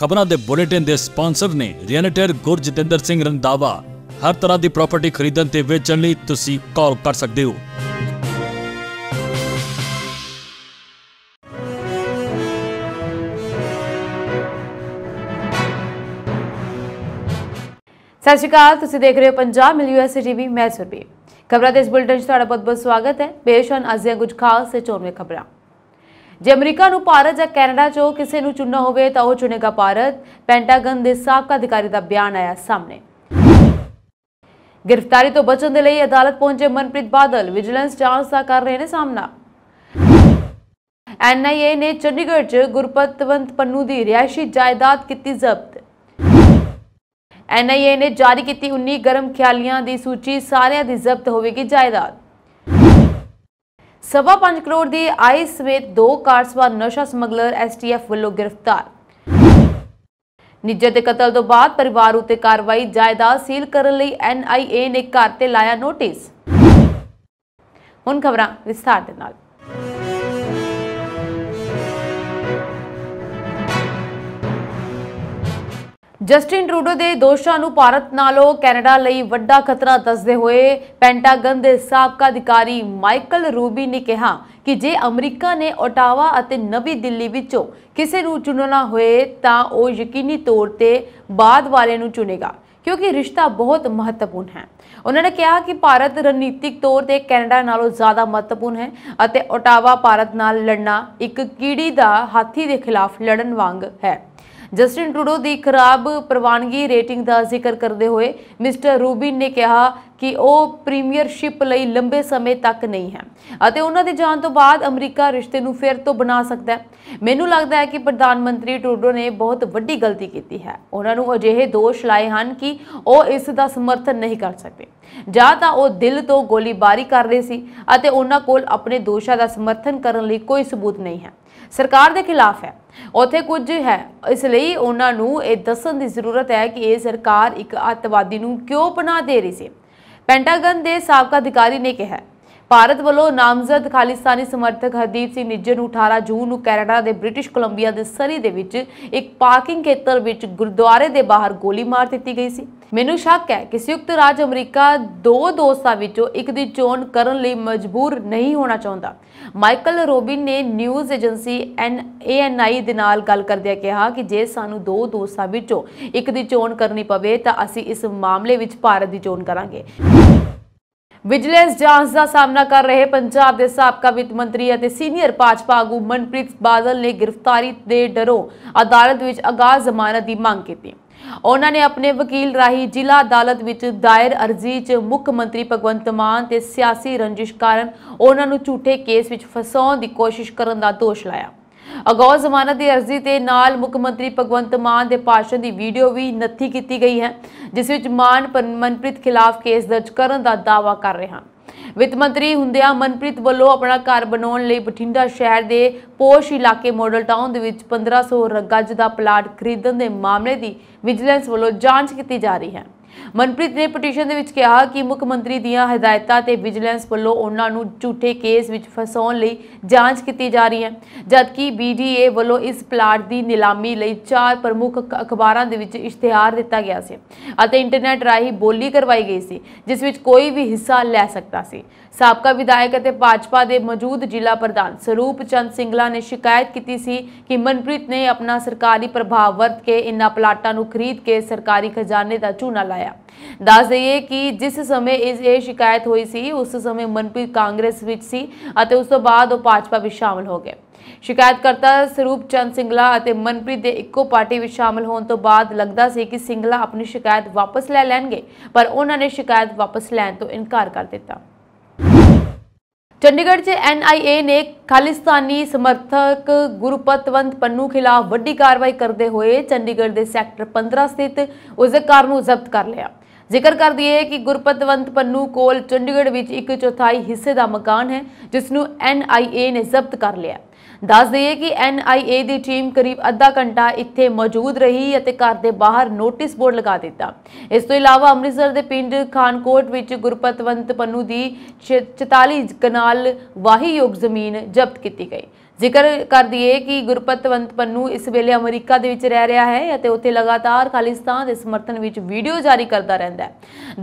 ਖਬਰਾਂ ਦੇ ਬੁਲੇਟਿਨ ਦੇ ਸਪਾਂਸਰ ਨੇ ਰੀਅਲਟਰ ਗੁਰਜਤਿੰਦਰ ਸਿੰਘ ਰੰਦਾਵਾ ਹਰ ਤਰ੍ਹਾਂ ਦੀ ਪ੍ਰਾਪਰਟੀ ਖਰੀਦਣ ਤੇ ਵੇਚਣ ਲਈ ਤੁਸੀਂ ਕਾਲ ਕਰ ਸਕਦੇ ਹੋ ਸਤਿ ਸ਼੍ਰੀ ਅਕਾਲ ਤੁਸੀਂ ਦੇਖ ਰਹੇ ਹੋ ਪੰਜਾਬ ਮਿਲ ਯੂਐਸਏ ਟੀਵੀ ਮੈਂ ਸੁਰਬੀ ਖਬਰਾਂ ਦੇ ਇਸ ਬੁਲੇਟਿਨ 'ਚ ਤੁਹਾਡਾ ਬਹੁਤ ਬਹੁਤ ਸਵਾਗਤ ਹੈ ਪੇਸ਼ ਹਨ ਅੱਜ ਦੀਆਂ ਕੁਝ ਖਾਸ ਤੇ ਚੋਣਵੇਂ ਖਬਰਾਂ ਜੇ ਅਮਰੀਕਾ ਨੂੰ ਭਾਰਤ ਜਾਂ ਕੈਨੇਡਾ ਚੋਂ ਕਿਸੇ ਨੂੰ ਚੁਣਨਾ ਹੋਵੇ ਤਾਂ ਉਹ ਚੁਣੇਗਾ ਭਾਰਤ ਪੈਂਟਾਗਨ ਦੇ ਸਾਬਕਾ ਅਧਿਕਾਰੀ ਦਾ ਬਿਆਨ ਆਇਆ ਸਾਹਮਣੇ ਗ੍ਰਿਫਤਾਰੀ ਤੋਂ ਬਚਣ ਦੇ ਲਈ ਅਦਾਲਤ ਪਹੁੰਚੇ ਮਨਪ੍ਰੀਤ ਬਾਦਲ ਵਿਜੀਲੈਂਸ ਜਾਂਚ ਦਾ ਕਰ ਰਹੇ ਨੇ ਸਾਹਮਣਾ ਐਨਆਈਏ ਨੇ ਚੰਡੀਗੜ੍ਹ 'ਚ ਗੁਰਪਤਵੰਤ ਪੰਨੂ ਦੀ ਰਿਆਸ਼ੀ ਜਾਇਦਾਦ ਕੀਤੀ ਜ਼ਬਤ ਐਨਆਈਏ ਨੇ ਜਾਰੀ ਕੀਤੀ 19 ਗਰਮ ਖਿਆਲੀਆਂ ਦੀ ਸੂਚੀ ਸਾਰਿਆਂ ਦੀ ਜ਼ਬਤ ਹੋਵੇਗੀ ਜਾਇਦਾਦ ਸਵਾ 5 ਕਰੋੜ ਦੀ ਆਈ ਵਿੱਚ ਦੋ ਕਾਰਸਵਾ ਨਸ਼ਾ ਸਮਗਲਰ ਐਸਟੀਐਫ ਵੱਲੋਂ ਗ੍ਰਿਫਤਾਰ ਨਿੱਜਰ ਦੇ ਕਤਲ ਤੋਂ ਬਾਅਦ ਪਰਿਵਾਰ ਉਤੇ ਕਾਰਵਾਈ ਜਾਇਦਾਦ ਸੀਲ ਕਰਨ ਲਈ ਐਨਆਈਏ ਨੇ ਘਰ ਤੇ ਲਾਇਆ ਨੋਟਿਸ ਹੁਣ ਖਬਰਾਂ ਵਿਸਥਾਰ ਦੇ ਨਾਲ ਜਸਟਿਨ ਟਰੂਡੋ ਦੇ ਦੋਸ਼ਾਂ ਨੂੰ ਭਾਰਤ ਨਾਲੋਂ ਕੈਨੇਡਾ ਲਈ ਵੱਡਾ ਖਤਰਾ ਦੱਸਦੇ ਹੋਏ ਪੈਂਟਾਗਨ ਦੇ ਸਾਬਕਾ ਅਧਿਕਾਰੀ ਮਾਈਕਲ ਰੂਬੀ ਨੇ ਕਿਹਾ ਕਿ ਜੇ ਅਮਰੀਕਾ ਨੇ ਓਟਾਵਾ ਅਤੇ ਨਵੀਂ ਦਿੱਲੀ ਵਿੱਚੋਂ ਕਿਸੇ ਨੂੰ ਚੁਣਨਾ ਹੋਏ ਤਾਂ ਉਹ ਯਕੀਨੀ ਤੌਰ ਤੇ ਬਾਅਦ ਵਾਲੇ ਨੂੰ ਚੁਣੇਗਾ ਕਿਉਂਕਿ ਰਿਸ਼ਤਾ ਬਹੁਤ ਮਹੱਤਵਪੂਰਨ ਹੈ ਉਹਨਾਂ ਨੇ ਕਿਹਾ ਕਿ ਭਾਰਤ ਰਣਨੀਤਿਕ ਤੌਰ ਤੇ ਕੈਨੇਡਾ ਨਾਲੋਂ ਜ਼ਿਆਦਾ ਮਹੱਤਵਪੂਰਨ ਹੈ ਅਤੇ ਓਟਾਵਾ ਭਾਰਤ ਨਾਲ ਲੜਨਾ ਇੱਕ ਕੀੜੀ ਦਾ ਹਾਥੀ ਦੇ ਖਿਲਾਫ ਲੜਨ ਵਾਂਗ ਹੈ ਜਸਟਿਨ ਟਰੂਡੋ ਦੀ ਖਰਾਬ ਪ੍ਰਵਾਨਗੀ ਰੇਟਿੰਗ ਦਾ ਜ਼ਿਕਰ ਕਰਦੇ ਹੋਏ ਮਿਸਟਰ ਰੂਬਿਨ ਨੇ ਕਿਹਾ ਕਿ ਉਹ ਪ੍ਰੀਮੀਅਰਸ਼ਿਪ ਲਈ ਲੰਬੇ ਸਮੇਂ ਤੱਕ ਨਹੀਂ ਹੈ ਅਤੇ ਉਹਨਾਂ ਦੇ ਜਾਣ ਤੋਂ ਬਾਅਦ ਅਮਰੀਕਾ ਰਿਸ਼ਤੇ ਨੂੰ ਫਿਰ ਤੋਂ ਬਣਾ ਸਕਦਾ ਹੈ ਮੈਨੂੰ ਲੱਗਦਾ ਹੈ ਕਿ ਪ੍ਰਧਾਨ ਮੰਤਰੀ ਟਰੂਡੋ ਨੇ ਬਹੁਤ ਵੱਡੀ ਗਲਤੀ ਕੀਤੀ ਹੈ ਉਹਨਾਂ ਨੂੰ ਅਜਿਹੇ ਦੋਸ਼ ਲਾਏ ਹਨ ਕਿ ਉਹ ਇਸ ਦਾ ਸਮਰਥਨ ਨਹੀਂ ਕਰ ਸਕਦੇ ਜਾਂ ਤਾਂ ਉਹ ਦਿਲ ਤੋਂ ਗੋਲੀਬਾਰੀ ਕਰ ਰਹੇ ਸੀ ਅਤੇ ਉਹਨਾਂ ਕੋਲ ਆਪਣੇ ਦੋਸ਼ਾਂ ਦਾ ਸਮਰਥਨ ਕਰਨ ਲਈ ਕੋਈ ਸਬੂਤ ਨਹੀਂ ਹੈ ਸਰਕਾਰ ਦੇ ਖਿਲਾਫ ਹੈ ਉਥੇ ਕੁਝ ਹੈ ਇਸ ਲਈ ਉਹਨਾਂ ਨੂੰ ਇਹ ਦੱਸਣ ਦੀ ਜ਼ਰੂਰਤ ਹੈ ਕਿ ਇਹ ਸਰਕਾਰ ਇੱਕ ਅੱਤਵਾਦੀ ਨੂੰ ਕਿਉਂ ਬਣਾ ਦੇ ਰਹੀ ਸੀ ਪੈਂਟਾਗਨ ਦੇ ਸਾਬਕਾ ਅਧਿਕਾਰੀ ਨੇ ਕਿਹਾ ਭਾਰਤ ਵੱਲੋਂ ਨਾਮਜ਼ਦ ਖਾਲਿਸਤਾਨੀ ਸਮਰਥਕ ਹਰਦੀਪ ਸਿੰਘ ਨਿੱਜਰ ਨੂੰ 18 ਜੂਨ ਨੂੰ ਕੈਨੇਡਾ ਦੇ ਬ੍ਰਿਟਿਸ਼ ਕੋਲੰਬੀਆ ਦੇ ਸਰੀ ਦੇ ਵਿੱਚ ਇੱਕ ਪਾਰਕਿੰਗ ਖੇਤਰ ਵਿੱਚ ਗੁਰਦੁਆਰੇ ਦੇ ਬਾਹਰ ਗੋਲੀ ਮਾਰ ਦਿੱਤੀ ਗਈ ਸੀ ਮੈਨੂੰ ਸ਼ੱਕ ਹੈ ਕਿ ਸੰਯੁਕਤ ਰਾਜ ਅਮਰੀਕਾ ਦੋ ਦੋਸਤਾਂ ਵਿੱਚੋਂ ਇੱਕ ਦੀ ਚੋਣ ਕਰਨ ਲਈ ਮਜਬੂਰ ਨਹੀਂ ਹੋਣਾ ਚਾਹੁੰਦਾ ਮਾਈਕਲ ਰੋਬਿਨ ਨੇ ਨਿਊਜ਼ ਏਜੰਸੀ ਐਨਏਐਨਆਈ ਦੇ ਨਾਲ ਗੱਲ ਕਰਦਿਆਂ ਕਿਹਾ ਕਿ ਜੇ ਸਾਨੂੰ ਦੋ ਦੋਸਤਾਂ ਵਿੱਚੋਂ ਇੱਕ ਦੀ ਚੋਣ ਕਰਨੀ ਪਵੇ ਤਾਂ ਅਸੀਂ ਇਸ ਮਾਮਲੇ ਵਿੱਚ ਭਾਰਤ ਦੀ ਚੋਣ ਕਰਾਂਗੇ ਵਿਜੀਲੈਂਸ ਜਾਂਚ ਦਾ ਸਾਹਮਣਾ ਕਰ ਰਹੇ ਪੰਜਾਬ ਦੇ ਸਾਬਕਾ ਵਿੱਤ ਮੰਤਰੀ ਅਤੇ ਸੀਨੀਅਰ ਭਾਜਪਾ ਆਗੂ ਮਨਪ੍ਰੀਤ ਬਾਦਲ ਨੇ ਗ੍ਰਿਫਤਾਰੀ ਦੇ ਡਰੋਂ ਅਦਾਲਤ ਵਿੱਚ ਅਗਾਜ਼ ਜ਼ਮਾਨਤ ਦੀ ਮੰਗ ਕੀਤੀ ਉਹਨਾਂ ਨੇ ਆਪਣੇ ਵਕੀਲ ਰਾਹੀਂ ਜ਼ਿਲ੍ਹਾ ਅਦਾਲਤ ਵਿੱਚ ਦਾਇਰ ਅਰਜ਼ੀ 'ਚ ਮੁੱਖ ਮੰਤਰੀ ਭਗਵੰਤ ਮਾਨ ਤੇ ਸਿਆਸੀ ਰੰਜਿਸ਼ ਕਾਰਨ ਉਹਨਾਂ ਨੂੰ ਝੂਠੇ ਕੇਸ ਵਿੱਚ ਫਸਾਉਣ ਦੀ ਕੋਸ਼ਿਸ਼ ਕਰਨ ਦਾ ਦੋਸ਼ ਲਾਇਆ ਅਗੌਰ ਜ਼ਮਾਨਤ ਦੀ ਅਰਜ਼ੀ ਤੇ ਨਾਲ ਮੁੱਖ ਮੰਤਰੀ ਭਗਵੰਤ ਮਾਨ ਦੇ ਭਾਸ਼ਣ ਦੀ ਵੀਡੀਓ ਵੀ ਨੱਥੀ ਕੀਤੀ ਗਈ ਹੈ ਜਿਸ ਵਿੱਚ ਮਾਨ ਮਨਪ੍ਰੀਤ ਖਿਲਾਫ ਕੇਸ ਦਰਜ ਕਰਨ ਦਾ ਦਾਅਵਾ ਕਰ ਰਹੇ ਹਨ ਵਿੱਤ ਮੰਤਰੀ ਹੁੰਦਿਆਂ ਮਨਪ੍ਰੀਤ ਵੱਲੋਂ ਆਪਣਾ ਘਰ ਬਣਾਉਣ ਲਈ ਬਠਿੰਡਾ ਸ਼ਹਿਰ ਦੇ ਪੋਸ਼ ਇਲਾਕੇ ਮਾਡਲ ਟਾਊਨ ਦੇ ਵਿੱਚ 1500 ਗੱਜ ਦਾ ਪਲਾਟ ਖਰੀਦਣ ਦੇ ਮਾਮਲੇ ਦੀ ਵਿਜੀਲੈਂਸ ਵੱਲੋਂ ਜਾਂਚ ਕੀਤੀ ਜਾ ਰਹੀ ਹੈ ਮਨਪ੍ਰੀਤ ਨੇ ਪਟੀਸ਼ਨ ਦੇ ਵਿੱਚ ਕਿਹਾ ਕਿ ਮੁੱਖ ਮੰਤਰੀ ਦੀਆਂ ਹਦਾਇਤਾਂ ਤੇ ਵਿਜੀਲੈਂਸ ਵੱਲੋਂ ਉਹਨਾਂ ਨੂੰ ਝੂਠੇ ਕੇਸ ਵਿੱਚ ਫਸਾਉਣ ਲਈ ਜਾਂਚ ਕੀਤੀ ਜਾ ਰਹੀ ਹੈ ਜਦਕਿ ਬੀਡੀਏ ਵੱਲੋਂ ਇਸ ਪਲਾਟ ਦੀ ਨਿਲਾਮੀ ਲਈ ਚਾਰ ਪ੍ਰਮੁੱਖ ਅਖਬਾਰਾਂ ਦੇ ਵਿੱਚ ਇਸ਼ਤਿਹਾਰ ਦਿੱਤਾ ਗਿਆ ਸੀ ਅਤੇ ਇੰਟਰਨੈਟ ਰਾਹੀਂ ਬੋਲੀ ਕਰਵਾਈ ਗਈ ਸੀ ਜਿਸ ਵਿੱਚ ਕੋਈ ਵੀ ਹਿੱਸਾ ਲੈ ਸਕਦਾ ਸੀ ਸਾਬਕਾ ਵਿਧਾਇਕ ਅਤੇ ਭਾਜਪਾ ਦੇ ਮੌਜੂਦ ਜ਼ਿਲ੍ਹਾ ਪ੍ਰਧਾਨ ਸਰੂਪ ਚੰਦ ਸਿੰਘਲਾ ਨੇ ਸ਼ਿਕਾਇਤ ਕੀਤੀ ਸੀ ਕਿ ਮਨਪ੍ਰੀਤ ਨੇ ਆਪਣਾ ਸਰਕਾਰੀ ਪ੍ਰਭਾਵ ਵਰਤ ਕੇ ਇਨ੍ਹਾਂ ਪਲਾਟਾਂ ਨੂੰ ਖਰੀਦ ਕੇ ਸਰਕਾਰੀ ਖਜ਼ਾਨੇ ਦਾ ਚੂਨਾ ਲਾਇਆ ਦੱਸ ਦਈਏ ਕਿ ਜਿਸ ਸਮੇਂ ਇਸ ਇਹ ਸ਼ਿਕਾਇਤ ਹੋਈ ਸੀ ਉਸ ਸਮੇਂ ਮਨਪ੍ਰੀਤ ਕਾਂਗਰਸ ਵਿੱਚ ਸੀ ਅਤੇ ਉਸ ਤੋਂ ਬਾਅਦ ਉਹ ਭਾਜਪਾ ਵਿੱਚ ਸ਼ਾਮਲ ਹੋ ਗਏ ਸ਼ਿਕਾਇਤਕਰਤਾ ਸਰੂਪ ਚੰਦ ਸਿੰਘਲਾ ਅਤੇ ਮਨਪ੍ਰੀਤ ਦੇ ਇੱਕੋ ਪਾਰਟੀ ਵਿੱਚ ਸ਼ਾਮਲ ਹੋਣ ਤੋਂ ਬਾਅਦ ਲੱਗਦਾ ਸੀ ਕਿ ਸਿੰਘਲਾ ਆਪਣੀ ਸ਼ਿਕਾਇਤ ਵਾਪਸ ਲੈ ਲੈਣਗੇ ਪਰ ਉਹਨਾਂ ਨੇ ਸ਼ਿਕਾਇਤ ਵਾਪਸ ਲੈਣ ਤੋਂ ਇਨਕਾਰ ਕਰ ਦਿੱਤਾ ਚੰਡੀਗੜ੍ਹ 'ਚ ਐਨਆਈਏ ਨੇ ਖਾਲਿਸਤਾਨੀ ਸਮਰਥਕ ਗੁਰਪਤਵੰਤ ਪੰਨੂ ਖਿਲਾਫ ਵੱਡੀ ਕਾਰਵਾਈ ਕਰਦੇ ਹੋਏ ਚੰਡੀਗੜ੍ਹ ਦੇ ਸੈਕਟਰ 15 ਸਥਿਤ ਉਸਦੇ ਕਾਰ ਨੂੰ ਜ਼ਬਤ ਕਰ ਲਿਆ ਜ਼ਿਕਰ ਕਰ ਦਈਏ ਕਿ ਗੁਰਪਤਵੰਤ ਪੰਨੂ ਕੋਲ ਚੰਡੀਗੜ੍ਹ ਵਿੱਚ ਇੱਕ ਚੌਥਾਈ ਹਿੱਸੇ ਦਾ ਮਕਾਨ ਹੈ ਜਿਸ ਨੂੰ ਐਨਆਈਏ ਨੇ ਜ਼ਬਤ ਕਰ ਲਿਆ ਦੱਸ ਦਈਏ ਕਿ NIA ਦੀ ਟੀਮ ਕਰੀਬ ਅੱਧਾ ਘੰਟਾ ਇੱਥੇ ਮੌਜੂਦ ਰਹੀ ਅਤੇ ਘਰ ਦੇ ਬਾਹਰ ਨੋਟਿਸ ਬੋਰਡ ਲਗਾ ਦਿੱਤਾ ਇਸ ਤੋਂ ਇਲਾਵਾ ਅੰਮ੍ਰਿਤਸਰ ਦੇ ਪਿੰਡ ਖਾਨਕੋਟ ਵਿੱਚ ਗੁਰਪਤਵੰਤ ਪੰਨੂ ਦੀ 44 ਕਨਾਲ ਵਾਹੀਯੋਗ ਜ਼ਮੀਨ ਜ਼ਬਤ ਕੀਤੀ ਗਈ ਜ਼ਿਕਰ ਕਰ ਦਈਏ ਕਿ ਗੁਰਪਤਵੰਤ ਪੰਨੂ ਇਸ ਵੇਲੇ ਅਮਰੀਕਾ ਦੇ ਵਿੱਚ ਰਹਿ ਰਿਹਾ ਹੈ ਅਤੇ ਉੱਥੇ ਲਗਾਤਾਰ ਖਾਲਿਸਤਾਨ ਦੇ ਸਮਰਥਨ ਵਿੱਚ ਵੀਡੀਓ ਜਾਰੀ ਕਰਦਾ ਰਹਿੰਦਾ ਹੈ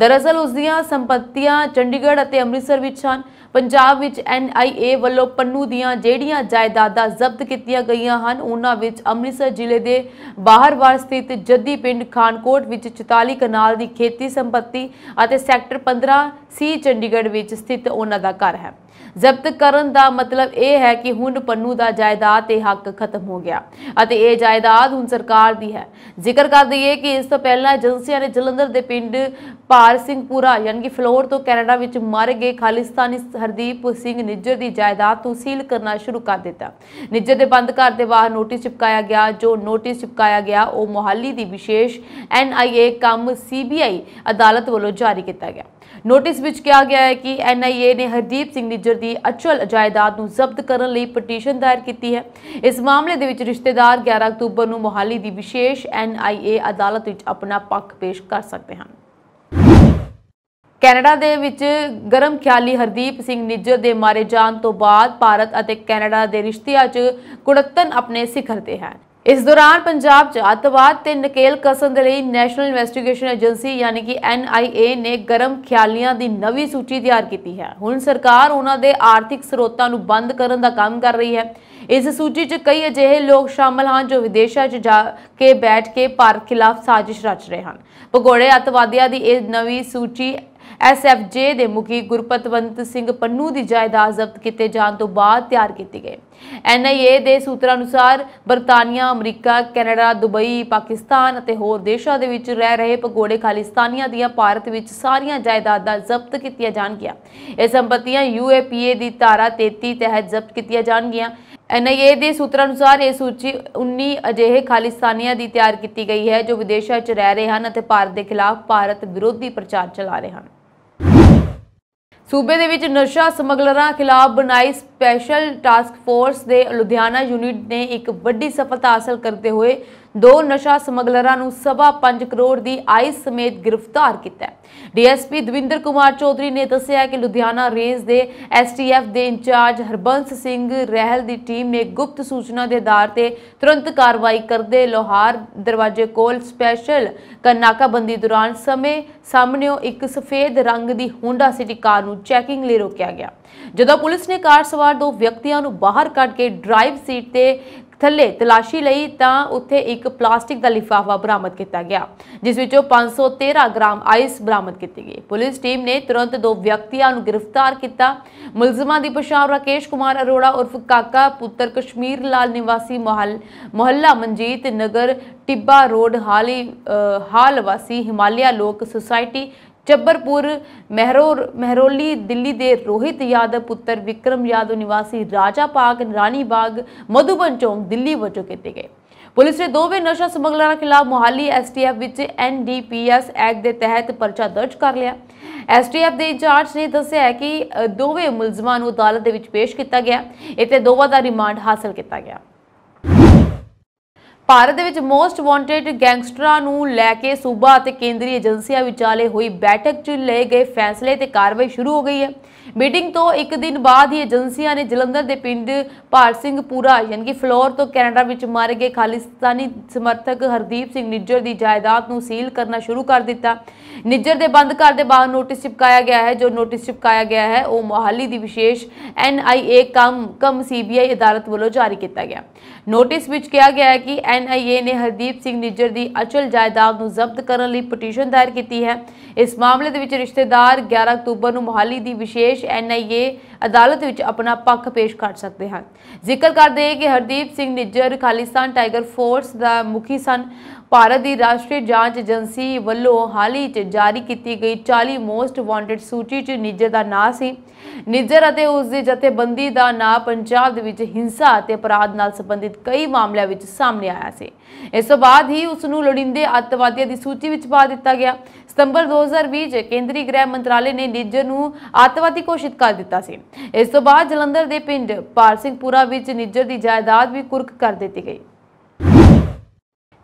ਦਰਅਸਲ ਉਸ ਦੀਆਂ ਸੰਪਤੀਆਂ ਚੰਡੀਗੜ੍ਹ ਅਤੇ ਅੰਮ੍ਰਿਤਸਰ ਵਿੱਚ ਹਨ ਪੰਜਾਬ ਵਿੱਚ ਐਨਆਈਏ ਵੱਲੋਂ ਪੰਨੂ ਦੀਆਂ ਜਿਹੜੀਆਂ ਜਾਇਦਾਦਾਂ ਜ਼ਬਤ ਕੀਤੀਆਂ ਗਈਆਂ ਹਨ ਉਹਨਾਂ ਵਿੱਚ ਅੰਮ੍ਰਿਤਸਰ ਜ਼ਿਲ੍ਹੇ ਦੇ ਬਾਹਰਵਾਰ ਸਥਿਤ ਜੱਦੀ ਪਿੰਡ ਖਾਨਕੋਟ ਵਿੱਚ 44 ਕਨਾਲ ਦੀ ਖੇਤੀ ਸੰਪਤੀ ਅਤੇ ਸੈਕਟਰ 15 ਸੀ ਚੰਡੀਗੜ੍ਹ ਵਿੱਚ ਸਥਿਤ ਉਹਨਾਂ ਦਾ ਘਰ ਹੈ ਜ਼ਬਤ ਕਰਨ ਦਾ ਮਤਲਬ ਇਹ ਹੈ ਕਿ ਹੁਣ ਪੰਨੂ ਦਾ ਜਾਇਦਾਦ ਤੇ ਹੱਕ ਖਤਮ ਹੋ ਗਿਆ ਅਤੇ ਇਹ ਜਾਇਦਾਦ ਹੁਣ ਸਰਕਾਰ ਦੀ ਹੈ ਜ਼ਿਕਰ ਕਰ ਦਈਏ ਕਿ ਇਸ ਤੋਂ ਪਹਿਲਾਂ ਏਜੰਸੀਆਂ ਨੇ ਜਲੰਧਰ ਦੇ ਪਿੰਡ ਭਾਰ ਸਿੰਘਪੁਰਾ ਯਾਨੀ ਕਿ ਫਲੋਰ ਤੋਂ ਕੈਨੇਡਾ ਵਿੱਚ ਮਰ ਗਏ ਖਾਲਿਸਤਾਨੀ ਹਰਦੀਪ ਸਿੰਘ ਨਿੱਜਰ ਦੀ ਜਾਇਦਾਦ ਤੋਂ ਸੀਲ ਕਰਨਾ ਸ਼ੁਰੂ ਕਰ ਦਿੱਤਾ ਨਿੱਜਰ ਦੇ ਬੰਦ ਘਰ ਦੇ ਬਾਹਰ ਨੋਟਿਸ ਚਿਪਕਾਇਆ ਗਿਆ ਜੋ ਨੋਟਿਸ ਚਿਪਕਾਇਆ ਗਿਆ ਉਹ ਮੋਹਾਲੀ ਦੀ ਵਿਸ਼ੇਸ਼ ਐਨਆਈਏ ਕੰਮ ਸੀਬੀਆਈ ਅਦਾਲਤ ਵੱਲੋਂ ਜਾਰੀ ਕੀਤਾ ਗਿਆ ਨੋਟਿਸ ਵਿੱਚ ਕਿਹਾ ਗਿਆ ਹੈ ਕਿ ਐਨਆਈਏ ਨੇ ਹਰਦੀਪ ਸਿੰਘ ਨਿੱਜਰ ਮੈਨੇਜਰ ਦੀ ਅਚਲ ਜਾਇਦਾਦ ਨੂੰ ਜ਼ਬਤ ਕਰਨ ਲਈ ਪਟੀਸ਼ਨ ਦਾਇਰ ਕੀਤੀ ਹੈ ਇਸ ਮਾਮਲੇ ਦੇ ਵਿੱਚ ਰਿਸ਼ਤੇਦਾਰ 11 ਅਕਤੂਬਰ ਨੂੰ ਮੋਹਾਲੀ ਦੀ ਵਿਸ਼ੇਸ਼ ਐਨਆਈਏ ਅਦਾਲਤ ਵਿੱਚ ਆਪਣਾ ਪੱਖ ਪੇਸ਼ ਕਰ ਸਕਦੇ ਹਨ ਕੈਨੇਡਾ ਦੇ ਵਿੱਚ ਗਰਮ ਖਿਆਲੀ ਹਰਦੀਪ ਸਿੰਘ ਨਿੱਜਰ ਦੇ ਮਾਰੇ ਜਾਣ ਤੋਂ ਬਾਅਦ ਭਾਰਤ ਅਤੇ ਕੈਨੇਡਾ ਦੇ ਰਿਸ਼ਤਿਆਂ 'ਚ ਕੁੜੱਤਨ ਆਪਣੇ ਸਿਖਰ ਤੇ ਹੈ ਇਸ ਦੌਰਾਨ ਪੰਜਾਬ 'ਚ ਅੱਤਵਾਦ ਤੇ ਨਕੇਲ ਕਸਨ ਦੇ ਲਈ ਨੈਸ਼ਨਲ ਇਨਵੈਸਟੀਗੇਸ਼ਨ ਏਜੰਸੀ ਯਾਨੀ ਕਿ NIA ਨੇ ਗਰਮ ਖਿਆਲੀਆਂ ਦੀ ਨਵੀਂ ਸੂਚੀ ਤਿਆਰ ਕੀਤੀ ਹੈ ਹੁਣ ਸਰਕਾਰ ਉਹਨਾਂ ਦੇ ਆਰਥਿਕ ਸਰੋਤਾਂ ਨੂੰ ਬੰਦ ਕਰਨ ਦਾ ਕੰਮ ਕਰ ਰਹੀ ਹੈ ਇਸ ਸੂਚੀ 'ਚ ਕਈ ਅਜਿਹੇ ਲੋਕ ਸ਼ਾਮਲ ਹਨ ਜੋ ਵਿਦੇਸ਼ਾਂ 'ਚ ਜਾ ਕੇ ਬੈਠ ਕੇ ਭਾਰਤ ਖਿਲਾਫ ਸਾਜ਼ਿਸ਼ ਰਚ ਰਹੇ ਹਨ ਭਗੋੜੇ ਅੱਤਵਾਦੀਆਂ ਦੀ ਇਹ ਨਵੀਂ ਸੂਚੀ ਐਸਐਫਜੇ ਦੇ ਮੁਖੀ ਗੁਰਪਤਵੰਤ ਸਿੰਘ ਪੰਨੂ ਦੀ ਜਾਇਦਾਦ ਜ਼ਬਤ ਕੀਤੇ ਜਾਣ ਤੋਂ ਬਾਅਦ ਤਿਆਰ ਕੀਤੀ ਗਈ ਐਨਆਈਏ ਦੇ ਸੂਤਰਾਂ ਅਨੁਸਾਰ ਬਰਤਾਨੀਆ ਅਮਰੀਕਾ ਕੈਨੇਡਾ ਦੁਬਈ ਪਾਕਿਸਤਾਨ ਅਤੇ ਹੋਰ ਦੇਸ਼ਾਂ ਦੇ ਵਿੱਚ ਰਹਿ ਰਹੇ ਪਗੋੜੇ ਖਾਲਿਸਤਾਨੀਆਂ ਦੀਆਂ ਭਾਰਤ ਵਿੱਚ ਸਾਰੀਆਂ ਜਾਇਦਾਦਾਂ ਜ਼ਬਤ ਕੀਤੀਆਂ ਜਾਣਗੀਆਂ ਇਹ ਸੰਪਤੀਆਂ ਯੂਏਪੀਏ ਦੀ ਧਾਰਾ 33 ਤਹਿਤ ਜ਼ਬਤ ਕੀਤੀਆਂ ਜਾਣਗੀਆਂ ਐਨਆਈਏ ਦੇ ਸੂਤਰਾਂ ਅਨੁਸਾਰ ਇਹ ਸੂਚੀ 19 ਅਜਿਹੇ ਖਾਲਿਸਤਾਨੀਆਂ ਦੀ ਤਿਆਰ ਕੀਤੀ ਗਈ ਹੈ ਜੋ ਵਿਦੇਸ਼ਾਂ 'ਚ ਰਹਿ ਰਹੇ ਹਨ ਅਤੇ ਭਾਰਤ ਦੇ ਖਿਲਾਫ ਭਾਰਤ ਵਿਰੋਧੀ ਪ੍ਰਚਾਰ ਚਲਾ ਰਹੇ ਹਨ ਸੂਬੇ ਦੇ ਵਿੱਚ ਨਸ਼ਾ ਸਮਗਲਰਾਂ ਖਿਲਾਫ ਬਣਾਈ ਸਪੈਸ਼ਲ ਟਾਸਕ ਫੋਰਸ ਦੇ ਲੁਧਿਆਣਾ ਯੂਨਿਟ ਨੇ ਇੱਕ ਵੱਡੀ ਸਫਲਤਾ ਹਾਸਲ ਕਰਦੇ ਹੋਏ ਦੋ ਨਸ਼ਾ ਸਮਗਲਰਾਂ ਨੂੰ ਸਵਾ 5 ਕਰੋੜ ਦੀ ਆਇਸ ਸਮੇਤ ਗ੍ਰਿਫਤਾਰ ਕੀਤਾ ਡੀਐਸਪੀ ਦਵਿੰਦਰ ਕੁਮਾਰ ਚੌਧਰੀ ਨੇ ਦੱਸਿਆ ਕਿ ਲੁਧਿਆਣਾ ਰੇਂਜ ਦੇ ਐਸਟੀਐਫ ਦੇ ਇੰਚਾਰਜ ਹਰਬੰਸ ਸਿੰਘ ਰਹਿਲ ਦੀ ਟੀਮ ਨੇ ਗੁਪਤ ਸੂਚਨਾ ਦੇ ਆਧਾਰ ਤੇ ਤੁਰੰਤ ਕਾਰਵਾਈ ਕਰਦੇ ਲੋਹਾਰ ਦਰਵਾਜ਼ੇ ਕੋਲ ਸਪੈਸ਼ਲ ਬੰਦੀ ਦੌਰਾਨ ਸਮੇਂ ਸਾਹਮਣੇੋਂ ਇੱਕ ਸਫੇਦ ਰੰਗ ਦੀ ਹੁੰਡਾ ਸਿਟੀ ਕਾਰ ਨੂੰ ਚੈਕਿੰਗ ਲਈ ਰੋਕਿਆ ਗਿਆ ਜਦੋਂ ਪੁਲਿਸ ਨੇ ਕਾਰ ਸਵਾਰ ਦੋ ਵਿਅਕਤੀਆਂ ਨੂੰ ਬਾਹਰ ਕੱਢ ਕੇ ਡਰਾਈਵ ਸੀਟ ਤੇ ਥੱਲੇ ਤਲਾਸ਼ੀ ਲਈ ਤਾਂ ਉੱਥੇ ਇੱਕ ਪਲਾਸਟਿਕ ਦਾ ਲਿਫਾਫਾ ਬਰਾਮਦ ਕੀਤਾ ਗਿਆ ਜਿਸ ਵਿੱਚੋਂ 513 ਗ੍ਰਾਮ ਆਈਸ ਬਰਾਮਦ ਕੀਤੀ ਗਈ ਪੁਲਿਸ ਟੀਮ ਨੇ ਤੁਰੰਤ ਦੋ ਵਿਅਕਤੀਆਂ ਨੂੰ ਗ੍ਰਿਫਤਾਰ ਕੀਤਾ ਮੁਲਜ਼ਮਾਂ ਦੀ ਪਛਾਣ ਰਾਕੇਸ਼ ਕੁਮਾਰ ਅਰੋੜਾ ਉਰਫ ਕਾਕਾ ਪੁੱਤਰ ਕਸ਼ਮੀਰ ਲਾਲ ਨਿਵਾਸੀ ਮੁਹੱਲਾ ਮਨਜੀਤ ਨਗਰ ਟਿੱਬਾ ਰੋਡ ਹਾਲੀ ਹਾਲਵਾਸੀ ਹਿਮਾਲਿਆ ਲੋਕ ਸੁਸਾਇਟੀ ਜੱਬਰਪੁਰ ਮਹਿਰੋ ਮਹਿਰੋਲੀ ਦਿੱਲੀ ਦੇ ਰੋਹਿਤ ਯਾਦਵ ਪੁੱਤਰ ਵਿਕਰਮ ਯਾਦਵ ਨਿਵਾਸੀ ਰਾਜਾ ਪਾਕ ਰਾਣੀ ਬਾਗ ਮਧੂਬਨ ਚੌਂਕ ਦਿੱਲੀ ਵਜੋਂ ਕੀਤੇ ਗਏ ਪੁਲਿਸ ਨੇ ਦੋਵੇਂ ਨਸ਼ਾ ਸਮਗਲਰਾਂ ਖਿਲਾਫ ਮੋਹਾਲੀ ਐਸਟੀਐਫ ਵਿੱਚ ਐਨਡੀਪੀਐਸ ਐਕਟ ਦੇ ਤਹਿਤ ਪਰਚਾ ਦਰਜ ਕਰ ਲਿਆ ਐਸਟੀਐਫ ਦੇ ਇੰਚਾਰਜ ਨੇ ਦੱਸਿਆ ਕਿ ਦੋਵੇਂ ਮੁਲਜ਼ਮਾਂ ਨੂੰ ਅਦਾਲਤ ਦੇ ਵਿੱਚ ਪੇਸ਼ ਕੀਤਾ ਗਿਆ ਅਤੇ ਦੋਵਾਂ ਦਾ ਰਿਮਾਂਡ ਹਾਸਲ ਕੀਤਾ ਗਿਆ ਭਾਰਤ ਦੇ ਵਿੱਚ ਮੋਸਟ ਵਾਂਟਡ ਗੈਂਗਸਟਰਾਂ ਨੂੰ ਲੈ ਕੇ ਸੂਬਾ ਅਤੇ ਕੇਂਦਰੀ ਏਜੰਸੀਆਂ ਵਿਚਾਲੇ ਹੋਈ ਬੈਠਕ 'ਚ ਲਏ ਗਏ ਫੈਸਲੇ ਤੇ ਕਾਰਵਾਈ ਸ਼ੁਰੂ ਹੋ ਗਈ ਹੈ ਮੀਟਿੰਗ ਤੋਂ ਇੱਕ ਦਿਨ ਬਾਅਦ ਹੀ ਏਜੰਸੀਆਂ ਨੇ ਜਲੰਧਰ ਦੇ ਪਿੰਡ ਭਾਰ ਸਿੰਘ ਪੂਰਾ ਯਾਨਕਿ ਫਲੋਰ ਤੋਂ ਕੈਨੇਡਾ ਵਿੱਚ ਮਾਰੇ ਗਏ ਖਾਲਿਸਤਾਨੀ ਸਮਰਥਕ ਹਰਦੀਪ ਸਿੰਘ ਨਿੱਜਰ ਦੀ ਜਾਇਦਾਦ ਨੂੰ ਸੀਲ ਕਰਨਾ ਸ਼ੁਰੂ ਕਰ ਦਿੱਤਾ ਨਿੱਜਰ ਦੇ ਬੰਦ ਘਰ ਦੇ ਬਾਹਰ ਨੋਟਿਸ ਚਿਪਕਾਇਆ ਗਿਆ ਹੈ ਜੋ ਨੋਟਿਸ ਚਿਪਕਾਇਆ ਗਿਆ ਹੈ ਉਹ ਮੋਹਾਲੀ ਦੀ ਵਿਸ਼ੇਸ਼ ਐਨਆਈਏ ਕਮ ਕਮ ਸੀਬੀਆਈ ਅਦਾਲਤ ਵੱਲੋਂ ਜਾਰੀ ਕੀਤਾ ਗਿਆ ਨੋਟਿਸ ਵਿੱਚ ਕਿਹਾ ਗਿਆ ਹੈ ਕਿ ਐਨਆਈਏ ਨੇ ਹਰਦੀਪ ਸਿੰਘ ਨਿੱਜਰ ਦੀ ਅਚਲ ਜਾਇਦਾਦ ਨੂੰ ਜ਼ਬਤ ਕਰਨ ਲਈ ਪਟੀਸ਼ਨ ਦਾਇਰ ਕੀਤੀ ਹੈ ਇਸ ਮਾਮਲੇ ਦੇ ਵਿੱਚ ਰਿਸ਼ਤੇਦਾਰ 11 ਅਕਤੂਬਰ ਨੂੰ ਮੋਹਾਲੀ ਦੀ ਵਿਸ਼ੇਸ਼ ਪੇਸ਼ ਐਨਆਈਏ ਅਦਾਲਤ ਵਿੱਚ ਆਪਣਾ ਪੱਖ ਪੇਸ਼ ਕਰ ਸਕਦੇ ਹਨ ਜ਼ਿਕਰ ਕਰਦੇ ਕਿ ਹਰਦੀਪ ਸਿੰਘ ਨਿੱਜਰ ਖਾਲਿਸਤਾਨ ਟਾਈਗਰ ਫੋਰਸ ਦਾ ਮੁਖੀ ਸਨ ਭਾਰਤ ਦੀ ਰਾਸ਼ਟਰੀ ਜਾਂਚ ਏਜੰਸੀ ਵੱਲੋਂ ਹਾਲ ਹੀ 'ਚ ਜਾਰੀ ਕੀਤੀ ਗਈ 40 ਮੋਸਟ ਵਾਂਟਡ ਸੂਚੀ 'ਚ ਨਿੱਜਰ ਦਾ ਨਾਂ ਸੀ ਨਿੱਜਰ ਅਤੇ ਉਸ ਦੀ ਜਥੇਬੰਦੀ ਦਾ ਨਾਂ ਪੰਜਾਬ ਦੇ ਵਿੱਚ ਹਿੰਸਾ ਅਤੇ ਅਪਰਾਧ ਨਾਲ ਸੰਬੰਧਿਤ ਕਈ ਮਾਮਲਿਆਂ ਵਿੱਚ ਸਾਹਮਣੇ ਆਇਆ ਸੀ ਇਸ ਤੋਂ ਬਾਅਦ ਹੀ ਉਸ ਨੂੰ ਲੋੜਿੰਦੇ ਅੱਤਵਾਦੀਆਂ ਦੀ ਸੂਚੀ ਵਿੱਚ ਪਾ ਦਿੱਤਾ ਗਿਆ ਸਤੰਬਰ 2020 'ਚ ਕੇਂਦਰੀ ਗ੍ਰਹਿ ਮੰਤਰਾਲੇ ਨੇ ਨਿੱਜਰ ਨੂੰ ਅੱਤਵਾਦੀ ਘੋਸ਼ਿਤ ਕਰ ਦਿੱਤਾ ਸੀ ਇਸ ਤੋਂ ਬਾਅਦ ਜਲੰਧਰ ਦੇ ਪਿੰਡ ਪਾਰਸਿੰਘਪੁਰਾ ਵਿੱਚ ਨਿੱਜਰ ਦੀ ਜਾਇਦਾਦ ਵੀ ਕੁਰਕ ਕਰ ਦਿੱਤੀ ਗਈ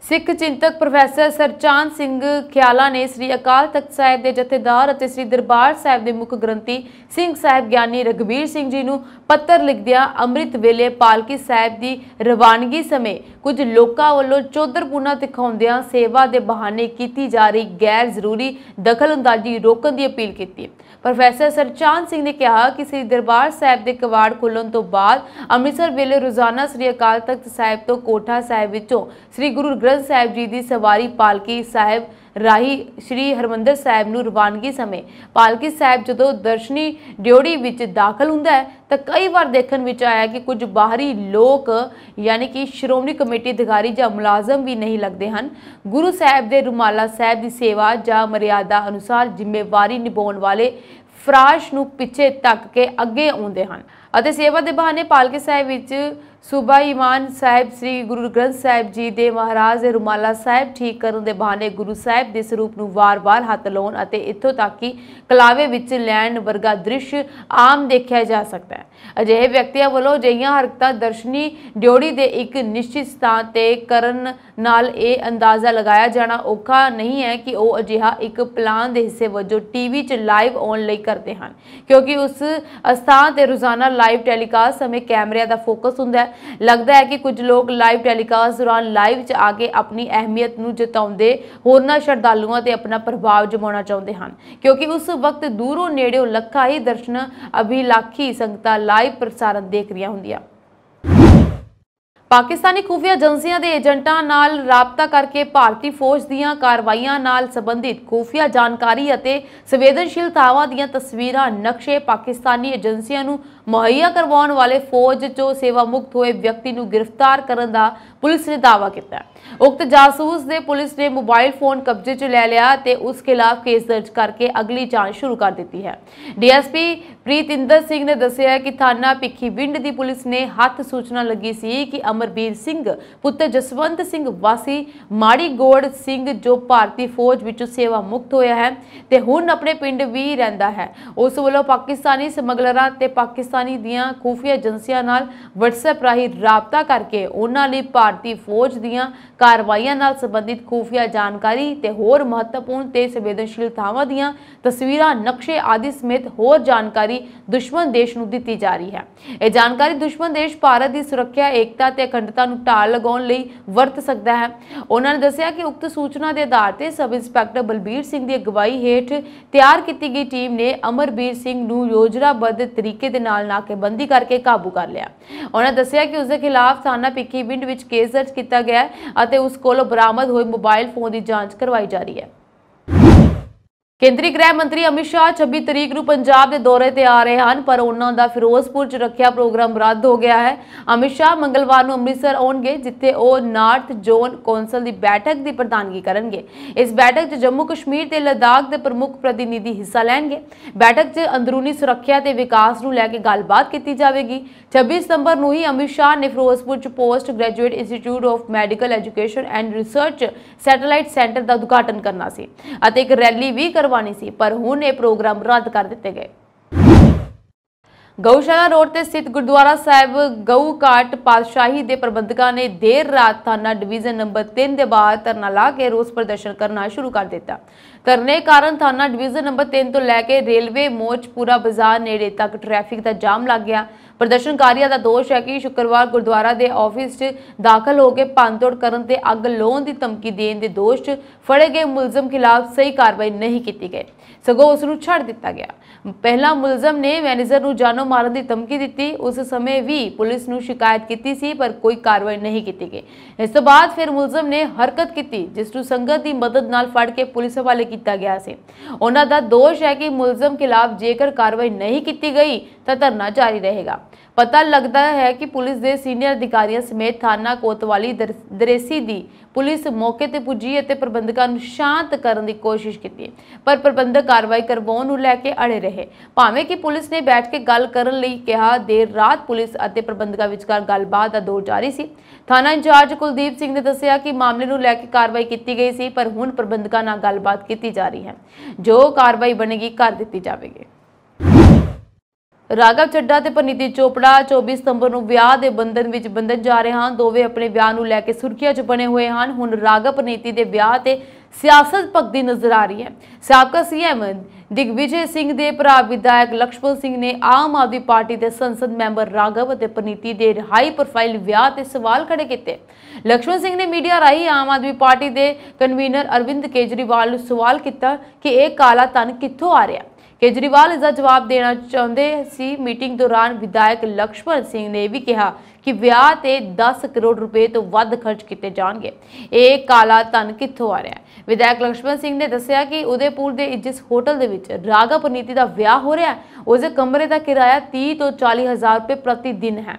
ਸਿੱਖ ਚਿੰਤਕ ਪ੍ਰੋਫੈਸਰ ਸਰਚਾਨ ਸਿੰਘ ਖਿਆਲਾ ਨੇ ਸ੍ਰੀ ਅਕਾਲ ਤਖਤ ਸਾਹਿਬ ਦੇ ਜਥੇਦਾਰ ਅਤੇ ਸ੍ਰੀ ਦਰਬਾਰ ਸਾਹਿਬ ਦੇ ਮੁੱਖ ਗ੍ਰੰਥੀ ਸਿੰਘ ਸਾਹਿਬ ਗਿਆਨੀ ਰਗਵੀਰ ਸਿੰਘ ਜੀ ਨੂੰ ਪੱਤਰ ਲਿਖਦਿਆਂ ਅੰਮ੍ਰਿਤ ਵੇਲੇ ਪਾਲਕੀ ਸਾਹਿਬ ਦੀ ਰਵਾਨਗੀ ਸਮੇਂ ਕੁਝ ਲੋਕਾਂ ਵੱਲੋਂ ਚੌਧਰਪੂਨਾ ਦਿਖਾਉਂਦਿਆਂ ਸੇਵਾ ਦੇ ਬਹਾਨੇ ਕੀਤੀ ਜਾ ਰਹੀ ਗੈਰ ਜ਼ਰੂਰੀ ਦਖਲਅੰਦਾਜ਼ੀ ਰੋਕਣ ਦੀ ਅਪੀਲ ਕੀਤੀ ਪ੍ਰੋਫੈਸਰ ਸਰਚਾਨ ਸਿੰਘ ਨੇ ਕਿਹਾ ਕਿ ਸ੍ਰੀ ਦਰਬਾਰ ਸਾਹਿਬ ਦੇ ਕਵਾੜ ਖੁੱਲਣ ਤੋਂ ਬਾਅਦ ਅੰਮ੍ਰਿਤਸਰ ਵੇਲੇ ਰੋਜ਼ਾਨਾ ਸ੍ਰੀ ਅਕਾਲ ਤਖਤ ਸਾਹਿਬ ਤੋਂ ਕੋਠਾ ਸਾਹਿਬ ਵਿੱਚੋਂ ਸ੍ਰੀ ਗੁਰੂ ਗ੍ਰੰਥ ਸਾਹਿਬ ਜੀ ਦੀ ਸਵਾਰੀ ਪਾਲਕੀ ਸਾਹਿਬ ਰਾਹੀ ਸ੍ਰੀ ਹਰਮੰਦਰ ਸਾਹਿਬ ਨੂੰ ਰਵਾਨਗੀ ਸਮੇਂ ਪਾਲਕੀ ਸਾਹਿਬ ਜਦੋਂ ਦਰਸ਼ਨੀ ਡਿਉੜੀ ਵਿੱਚ ਦਾਖਲ ਹੁੰਦਾ ਹੈ ਤਾਂ ਕਈ ਵਾਰ ਦੇਖਣ ਵਿੱਚ ਆਇਆ ਕਿ ਕੁਝ ਬਾਹਰੀ ਲੋਕ ਯਾਨੀ ਕਿ ਸ਼੍ਰੋਮਣੀ ਕਮੇਟੀ ਅਧਿਕਾਰੀ ਜਾਂ ਮੁਲਾਜ਼ਮ ਵੀ ਨਹੀਂ ਲੱਗਦੇ ਹਨ ਗੁਰੂ ਸਾਹਿਬ ਦੇ ਰੁਮਾਲਾ ਸਾਹਿਬ ਦੀ ਸੇਵਾ ਜਾਂ ਮਰਿਆਦਾ ਅਨੁਸਾਰ ਜ਼ਿੰਮੇਵਾਰੀ ਨਿਭਾਉਣ ਵਾਲੇ ਫਰਾਸ਼ ਨੂੰ ਪਿੱਛੇ ਤੱਕ ਕੇ ਅੱਗੇ ਆਉਂਦੇ ਹਨ ਅਤੇ ਸੇਵਾ ਦੇ ਬਹਾਨੇ ਪਾਲਕੀ ਸਾਹਿਬ ਵਿੱਚ ਸੂਬਾ ਇਮਾਨ ਸਾਹਿਬ ਸ੍ਰੀ ਗੁਰੂ ਗ੍ਰੰਥ ਸਾਹਿਬ ਜੀ ਦੇ ਮਹਾਰਾਜ ਦੇ ਰੁਮਾਲਾ ਸਾਹਿਬ ਠੀਕ ਕਰਨ ਦੇ ਬਹਾਨੇ ਗੁਰੂ ਸਾਹਿਬ ਦੇ ਸਰੂਪ ਨੂੰ ਵਾਰ-ਵਾਰ ਹੱਥ ਲਾਉਣ ਅਤੇ ਇੱਥੋਂ ਤੱਕ ਕਿ ਕਲਾਵੇ ਵਿੱਚ ਲੈਣ ਵਰਗਾ ਦ੍ਰਿਸ਼ ਆਮ ਦੇਖਿਆ ਜਾ ਸਕਦਾ ਹੈ ਅਜਿਹੇ ਵਿਅਕਤੀਆਂ ਵੱਲੋਂ ਜਈਆਂ ਹਰਕਤਾਂ ਦਰਸ਼ਨੀ ਡਿਉੜੀ ਦੇ ਇੱਕ ਨਿਸ਼ਚਿਤ ਸਥਾਨ ਤੇ ਕਰਨ ਨਾਲ ਇਹ ਅੰਦਾਜ਼ਾ ਲਗਾਇਆ ਜਾਣਾ ਔਖਾ ਨਹੀਂ ਹੈ ਕਿ ਉਹ ਅਜਿਹਾ ਇੱਕ ਪਲਾਨ ਦੇ ਹਿੱਸੇ ਵਜੋਂ ਟੀਵੀ 'ਚ ਲਾਈਵ ਆਉਣ ਲਈ ਕਰਦੇ ਹਨ ਕਿਉਂਕਿ ਉਸ ਸਥਾਨ ਤੇ ਰੋਜ਼ਾਨਾ ਲਾਈਵ ਟੈਲੀਕਾਸਟ ਸਮੇਂ ਕੈਮਰਿਆਂ ਦਾ ਫੋਕਸ ਹੁੰਦਾ ਹੈ ਲੱਗਦਾ ਹੈ ਕਿ ਕੁਝ ਲੋਕ ਲਾਈਵ ਟੈਲੀਕਾਸਟ ਦੌਰਾਨ ਲਾਈਵ 'ਚ ਆ ਕੇ ਆਪਣੀ ਅਹਿਮੀਅਤ ਨੂੰ ਜਤਾਉਂਦੇ ਹੋਰਨਾਂ ਸ਼ਰਧਾਲੂਆਂ ਤੇ ਆਪਣਾ ਪ੍ਰਭਾਵ ਜਮਾਉਣਾ ਚਾਹੁੰਦੇ ਹਨ ਕਿਉਂਕਿ ਉਸ ਵਕਤ ਦੂਰੋਂ ਨੇੜਿਓਂ ਲੱਖਾਂ ਹੀ ਦਰਸ਼ਨ ਅਭਿਲਾਖੀ ਸੰਗਤਾਂ ਲਾਈਵ ਪ੍ਰਸਾਰਣ ਦੇਖ ਰਹੀਆਂ ਹੁੰਦੀਆਂ ਪਾਕਿਸਤਾਨੀ ਖੂਫੀਆ ਏਜੰਸੀਆਂ ਦੇ ਏਜੰਟਾਂ ਨਾਲ ਰਾਬਤਾ ਕਰਕੇ ਭਾਰਤੀ ਫੌਜ ਦੀਆਂ ਕਾਰਵਾਈਆਂ ਨਾਲ ਸੰਬੰਧਿਤ ਖੂਫੀਆ ਜਾਣਕਾਰੀ ਅਤੇ ਸੰਵੇਦਨਸ਼ੀਲ ਥਾਵਾਂ ਦੀਆਂ ਤਸਵੀਰਾਂ ਨਕਸ਼ੇ ਪਾਕਿਸਤਾਨੀ ਏਜੰਸੀਆਂ ਨੂੰ ਮੁਹੱਈਆ ਕਰਵਾਉਣ ਵਾਲੇ ਫੌਜ ਚੋਂ ਸੇਵਾ ਮੁਕਤ ਹੋਏ ਵਿਅਕਤੀ ਨੂੰ ਗ੍ਰਿਫਤਾਰ ਕਰਨ ਦਾ ਪੁਲਿਸ ਨੇ ਦਾਅਵਾ ਕੀਤਾ ਉਕਤ ਜਾਸੂਸ ਦੇ ਪੁਲਿਸ ਨੇ ਮੋਬਾਈਲ ਫੋਨ ਕਬਜ਼ੇ 'ਚ ਲੈ ਲਿਆ ਤੇ ਉਸ ਖਿਲਾਫ ਕੇਸ ਦਰਜ ਕਰਕੇ ਅਗਲੀ ਜਾਂਚ ਸ਼ੁਰੂ ਕਰ ਦਿੱਤੀ ਹੈ ਡੀਐਸਪੀ ਪ੍ਰੀਤਿੰਦਰ ਸਿੰਘ ਨੇ ਦੱਸਿਆ ਕਿ ਥਾਣਾ ਪਿੱਖੀ ਵਿੰਡ ਦੀ ਪੁਲਿਸ ਨੇ ਹੱਥ ਸੂਚਨਾ ਲੱਗੀ ਸੀ ਕਿ ਅਮਰਬੀਰ ਸਿੰਘ ਪੁੱਤਰ ਜਸਵੰਤ ਸਿੰਘ ਵਾਸੀ ਮਾੜੀ ਗੋੜ ਸਿੰਘ ਜੋ ਭਾਰਤੀ ਫੌਜ ਵਿੱਚੋਂ ਸੇਵਾ ਮੁਕਤ ਹੋਇਆ ਹੈ ਤੇ ਹੁਣ ਆਪਣੇ ਪਿੰਡ ਵੀ ਰਹਿੰਦਾ ਹੈ ਉਸ ਵੱਲੋਂ ਪਾਕਿਸਤਾਨੀ ਸਮਗਲਰਾਂ ਤੇ ਪਾਕਿਸਤਾਨ ਪਾਕਿਸਤਾਨੀ ਦੀਆਂ ਖੂਫੀਆ ਏਜੰਸੀਆਂ ਨਾਲ WhatsApp ਰਾਹੀਂ ਰਾਬਤਾ ਕਰਕੇ ਉਹਨਾਂ ਲਈ ਭਾਰਤੀ ਫੌਜ ਦੀਆਂ ਕਾਰਵਾਈਆਂ ਨਾਲ ਸੰਬੰਧਿਤ ਖੂਫੀਆ ਜਾਣਕਾਰੀ ਤੇ ਹੋਰ ਮਹੱਤਵਪੂਰਨ ਤੇ ਸੰਵੇਦਨਸ਼ੀਲ ਥਾਵਾਂ ਦੀਆਂ ਤਸਵੀਰਾਂ ਨਕਸ਼ੇ ਆਦਿ ਸਮੇਤ ਹੋਰ ਜਾਣਕਾਰੀ ਦੁਸ਼ਮਣ ਦੇਸ਼ ਨੂੰ ਦਿੱਤੀ ਜਾ ਰਹੀ ਹੈ ਇਹ ਜਾਣਕਾਰੀ ਦੁਸ਼ਮਣ ਦੇਸ਼ ਭਾਰਤ ਦੀ ਸੁਰੱਖਿਆ ਏਕਤਾ ਤੇ ਅਖੰਡਤਾ ਨੂੰ ਢਾਲ ਲਗਾਉਣ ਲਈ ਵਰਤ ਸਕਦਾ ਹੈ ਉਹਨਾਂ ਨੇ ਦੱਸਿਆ ਕਿ ਉਕਤ ਸੂਚਨਾ ਦੇ ਆਧਾਰ ਤੇ ਸਬ ਇੰਸਪੈਕਟਰ ਬਲਬੀਰ ਸਿੰਘ ਦੀ ਅਗਵਾਈ ਹੇਠ ਤਿਆਰ ਕੀਤੀ ਗਈ ਟੀਮ ਨੇ ਅਮਰਬੀਰ ਸਿੰਘ ਨੂੰ ਯੋਜਨਾਬੱਧ ਤਰੀਕੇ ਦੇ ਨਾਲ ਨਾਲ ਨਾਕੇਬੰਦੀ ਕਰਕੇ ਕਾਬੂ ਕਰ ਲਿਆ ਉਹਨਾਂ ਦੱਸਿਆ ਕਿ ਉਸ ਦੇ ਖਿਲਾਫ ਥਾਣਾ ਪਿੱਕੀ ਪਿੰਡ ਵਿੱਚ ਕੇਸ ਦਰਜ ਕੀਤਾ ਗਿਆ ਅਤੇ ਉਸ ਕੋਲੋਂ ਬਰਾਮਦ ਹੋਏ ਮੋਬਾਈਲ ਫੋਨ ਦੀ ਜਾਂਚ ਕਰਵਾਈ ਜਾ ਰਹੀ ਹੈ ਕੇਂਦਰੀ ਗ੍ਰਹਿ ਮੰਤਰੀ ਅਮਿਤ ਸ਼ਾਹ 26 ਤਰੀਕ ਨੂੰ ਪੰਜਾਬ ਦੇ ਦੌਰੇ ਤੇ ਆ ਰਹੇ ਹਨ ਪਰ ਉਹਨਾਂ ਦਾ ਫਿਰੋਜ਼ਪੁਰ ਚ ਰੱਖਿਆ ਪ੍ਰੋਗਰਾਮ ਰੱਦ ਹੋ ਗਿਆ ਹੈ ਅਮਿਤ ਸ਼ਾਹ ਮੰਗਲਵਾਰ ਨੂੰ ਅੰਮ੍ਰਿਤਸਰ ਆਉਣਗੇ ਜਿੱਥੇ ਉਹ ਨਾਰਥ ਜ਼ੋਨ ਕੌਂਸਲ ਦੀ ਬੈਠਕ ਦੀ ਪ੍ਰਧਾਨਗੀ ਕਰਨਗੇ ਇਸ ਬੈਠਕ 'ਚ ਜੰਮੂ ਕਸ਼ਮੀਰ ਤੇ ਲਦਾਖ ਦੇ ਪ੍ਰਮੁੱਖ ਪ੍ਰਤੀਨਿਧੀ ਹਿੱਸਾ ਲੈਣਗੇ ਬੈਠਕ 'ਚ ਅੰਦਰੂਨੀ ਸੁਰੱਖਿਆ ਤੇ ਵਿਕਾਸ ਨੂੰ ਲੈ ਕੇ ਗੱਲਬਾਤ ਕੀਤੀ ਜਾਵੇਗੀ 26 ਸਤੰਬਰ ਨੂੰ ਹੀ ਅਮਿਤ ਸ਼ਾਹ ਨੇ ਫਿਰੋਜ਼ਪੁਰ 'ਚ post graduate institute of medical education and research satellite centre ਦਾ ਉਦਘਾਟਨ ਕਰਨਾ ਸੀ ਅਤੇ ਇੱਕ ਰੈਲੀ ਵੀ ਕਰ ਕਰਵਾਣੀ ਸੀ ਪਰ ਹੁਣ ਇਹ ਪ੍ਰੋਗਰਾਮ ਰੱਦ ਕਰ ਦਿੱਤੇ ਗਏ ਗਊਸ਼ਾਲਾ ਰੋਡ ਤੇ ਸਥਿਤ ਗੁਰਦੁਆਰਾ ਸਾਹਿਬ ਗਊ ਕਾਟ ਪਾਤਸ਼ਾਹੀ ਦੇ ਪ੍ਰਬੰਧਕਾਂ ਨੇ ਦੇਰ ਰਾਤ ਥਾਣਾ ਡਿਵੀਜ਼ਨ ਨੰਬਰ 3 ਦੇ ਬਾਹਰ ਧਰਨਾ ਲਾ ਕੇ ਰੋਸ ਪ੍ਰਦਰਸ਼ਨ ਕਰਨਾ ਸ਼ੁਰੂ ਕਰ ਦਿੱਤਾ ਧਰਨੇ ਕਾਰਨ ਥਾਣਾ ਡਿਵੀਜ਼ਨ ਨੰਬਰ 3 ਤੋਂ ਲੈ ਕੇ ਰੇਲਵੇ ਮੋਚਪੂਰਾ ਬਾਜ਼ਾਰ ਨੇੜੇ ਤੱਕ ਟ੍ਰੈਫਿਕ ਦਾ ਜਾਮ ਲੱਗ ਗਿਆ ਪ੍ਰਦਰਸ਼ਨਕਾਰੀਆਂ ਦਾ ਦੋਸ਼ ਹੈ ਕਿ ਸ਼ੁੱਕਰਵਾਰ ਗੁਰਦੁਆਰਾ ਦੇ ਆਫਿਸ 'ਚ ਦਾਖਲ ਹੋ ਕੇ ਪੰਤੋੜ ਕਰਨ ਤੇ ਅੱਗ ਲਾਉਣ ਦੀ ਧਮਕੀ ਦੇਣ ਦੇ ਦੋਸ਼ 'ਚ ਫੜੇ ਗਏ ਮੁਲਜ਼ਮ ਖਿਲਾਫ ਸਹੀ ਕਾਰਵਾਈ ਨਹੀਂ ਕੀਤੀ ਗਈ ਸਗੋਂ ਉਸ ਨੂੰ ਛੱਡ ਦਿੱਤਾ ਗਿਆ ਪਹਿਲਾ ਮੁਲਜ਼ਮ ਨੇ ਮੈਨੇਜਰ ਨੂੰ ਜਾਨੋਂ ਮਾਰਨ ਦੀ ਧਮਕੀ ਦਿੱਤੀ ਉਸ ਸਮੇਂ ਵੀ ਪੁਲਿਸ ਨੂੰ ਸ਼ਿਕਾਇਤ ਕੀਤੀ ਸੀ ਪਰ ਕੋਈ ਕਾਰਵਾਈ ਨਹੀਂ ਕੀਤੀ ਗਈ ਇਸ ਤੋਂ ਬਾਅਦ ਫਿਰ ਮੁਲਜ਼ਮ ਨੇ ਹਰਕਤ ਕੀਤੀ ਜਿਸ ਨੂੰ ਸੰਗਤ ਦੀ ਮਦਦ ਨਾਲ ਫੜ ਕੇ ਪੁਲਿਸ ਹਵਾਲੇ ਕੀਤਾ ਗਿਆ ਸੀ ਉਹਨਾਂ ਦਾ ਦੋਸ਼ ਹੈ ਕਿ ਮੁਲਜ਼ਮ ਖਿਲਾਫ ਜੇਕਰ ਕਾਰਵਾਈ ਨਹੀਂ ਕੀਤੀ ਗਈ ਤਾਂ ਧਰਨਾ ਜਾਰੀ ਰਹੇਗਾ ਪਤਾ ਲੱਗਦਾ ਹੈ ਕਿ ਪੁਲਿਸ ਦੇ ਸੀਨੀਅਰ ਅਧਿਕਾਰੀਆਂ ਸਮੇਤ ਥਾਣਾ ਕੋਤਵਾਲੀ ਦਰੇਸੀ ਦੀ ਪੁਲਿਸ ਮੌਕੇ ਤੇ ਪੁੱਜੀ ਅਤੇ ਪ੍ਰਬੰਧਕਾਂ ਨੂੰ ਸ਼ਾਂਤ ਕਰਨ ਦੀ ਕੋਸ਼ਿਸ਼ ਕੀਤੀ ਪਰ ਪ੍ਰਬੰਧਕ ਕਾਰਵਾਈ ਕਰਵਾਉਣ ਨੂੰ ਲੈ ਕੇ ਅੜੇ ਰਹੇ ਭਾਵੇਂ ਕਿ ਪੁਲਿਸ ਨੇ ਬੈਠ ਕੇ ਗੱਲ ਕਰਨ ਲਈ ਕਿਹਾ ਦੇਰ ਰਾਤ ਪੁਲਿਸ ਅਤੇ ਪ੍ਰਬੰਧਕਾਂ ਵਿਚਕਾਰ ਗੱਲਬਾਤ ਦਾ ਦੌਰ ਜਾਰੀ ਸੀ ਥਾਣਾ ਇੰਚਾਰਜ ਕੁਲਦੀਪ ਸਿੰਘ ਨੇ ਦੱਸਿਆ ਕਿ ਮਾਮਲੇ ਨੂੰ ਲੈ ਕੇ ਕਾਰਵਾਈ ਕੀਤੀ ਗਈ ਸੀ ਪਰ ਹੁਣ ਪ੍ਰਬੰਧਕਾਂ ਨਾਲ ਗੱਲਬਾਤ ਕੀਤੀ ਜਾ ਰਹੀ ਹੈ ਜੋ ਕਾਰਵਾਈ ਬਣੇਗੀ ਕਰ ਦਿੱਤੀ ਜਾਵੇਗੀ ਰਾਗਵ ਚੱਡਾ ਤੇ ਪਨੀਤੀ ਚੋਪੜਾ 24 ਸਤੰਬਰ ਨੂੰ ਵਿਆਹ ਦੇ ਬੰਧਨ ਵਿੱਚ ਬੰਧਨ ਜਾ ਰਹੇ ਹਨ ਦੋਵੇਂ ਆਪਣੇ ਵਿਆਹ ਨੂੰ ਲੈ ਕੇ ਸੁਰਖੀਆਂ 'ਚ ਬਣੇ ਹੋਏ ਹਨ ਹੁਣ ਰਾਗਵ ਪਨੀਤੀ ਦੇ ਵਿਆਹ ਤੇ ਸਿਆਸਤ ਭਗਦੀ ਨਜ਼ਰ ਆ ਰਹੀ ਹੈ ਸਾਬਕਾ ਸੀਐਮ ਦਿਗਵਿਜੇ ਸਿੰਘ ਦੇ ਭਰਾ ਵਿਧਾਇਕ ਲక్ష్ਮਣ ਸਿੰਘ ਨੇ ਆਮ ਆਦਮੀ ਪਾਰਟੀ ਦੇ ਸੰਸਦ ਮੈਂਬਰ ਰਾਗਵ ਅਤੇ ਪਨੀਤੀ ਦੇ ਹਾਈ ਪ੍ਰੋਫਾਈਲ ਵਿਆਹ ਤੇ ਸਵਾਲ ਖੜੇ ਕੀਤੇ ਲਕਸ਼ਮਣ ਸਿੰਘ ਨੇ ਮੀਡੀਆ ਰਾਹੀਂ ਆਮ ਆਦਮੀ ਪਾਰਟੀ ਦੇ ਕਨਵੀਨਰ ਅਰਵਿੰਦ ਕੇਜਰੀਵਾਲ ਨੂੰ ਸਵਾਲ ਕੀਤਾ ਕਿ ਇਹ ਕਾਲਾ ਤਨ ਕਿੱਥੋਂ ਆ ਰਿਹਾ ਕੇਜਰੀਵਾਲ ਇਸ ਦਾ ਜਵਾਬ ਦੇਣਾ ਚਾਹੁੰਦੇ ਸੀ ਮੀਟਿੰਗ ਦੌਰਾਨ ਵਿਧਾਇਕ ਲਕਸ਼ਮਣ ਸਿੰਘ ਨੇ ਵੀ ਕਿਹਾ ਕਿ ਵਿਆਹ ਤੇ 10 ਕਰੋੜ ਰੁਪਏ ਤੋਂ ਵੱਧ ਖਰਚ ਕੀਤੇ ਜਾਣਗੇ ਇਹ ਕਾਲਾ ਧਨ ਕਿੱਥੋਂ ਆ ਰਿਹਾ ਹੈ ਵਿਧਾਇਕ ਲਕਸ਼ਮਣ ਸਿੰਘ ਨੇ ਦੱਸਿਆ ਕਿ ਉਦੇਪੁਰ ਦੇ ਜਿਸ ਹੋਟਲ ਦੇ ਵਿੱਚ ਰਾਗਾ ਪਨੀਤੀ ਦਾ ਵਿਆਹ ਹੋ ਰਿਹਾ ਹੈ ਉਸੇ ਕਮਰੇ ਦਾ ਕਿਰਾਇਆ 30 ਤੋਂ 40 ਹਜ਼ਾਰ ਰੁਪਏ ਪ੍ਰਤੀ ਦਿਨ ਹੈ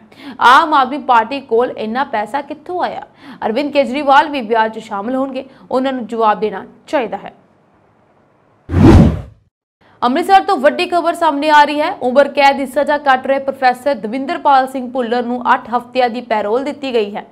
ਆਮ ਆਦਮੀ ਪਾਰਟੀ ਕੋਲ ਇੰਨਾ ਪੈਸਾ ਕਿੱਥੋਂ ਆਇਆ ਅਰਵਿੰਦ ਕੇਜਰੀਵਾਲ ਵੀ ਵਿਆਹ 'ਚ ਸ਼ਾਮਲ ਹੋਣਗੇ ਉਹਨਾਂ ਨੂੰ ਜਵਾਬ ਦੇਣਾ ਚਾਹੀਦਾ ਹੈ ਅੰਮ੍ਰਿਤਸਰ ਤੋਂ ਵੱਡੀ ਖਬਰ ਸਾਹਮਣੇ ਆ ਰਹੀ ਹੈ ਉਮਰ ਕੈਦ ਦੀ ਸਜ਼ਾ ਕੱਟ ਰਹੇ ਪ੍ਰੋਫੈਸਰ ਦਵਿੰਦਰਪਾਲ ਸਿੰਘ ਭੁੱਲਰ ਨੂੰ 8 ਹਫ਼ਤਿਆਂ ਦੀ ਪੈਰੋਲ ਦਿੱਤੀ ਗਈ ਹੈ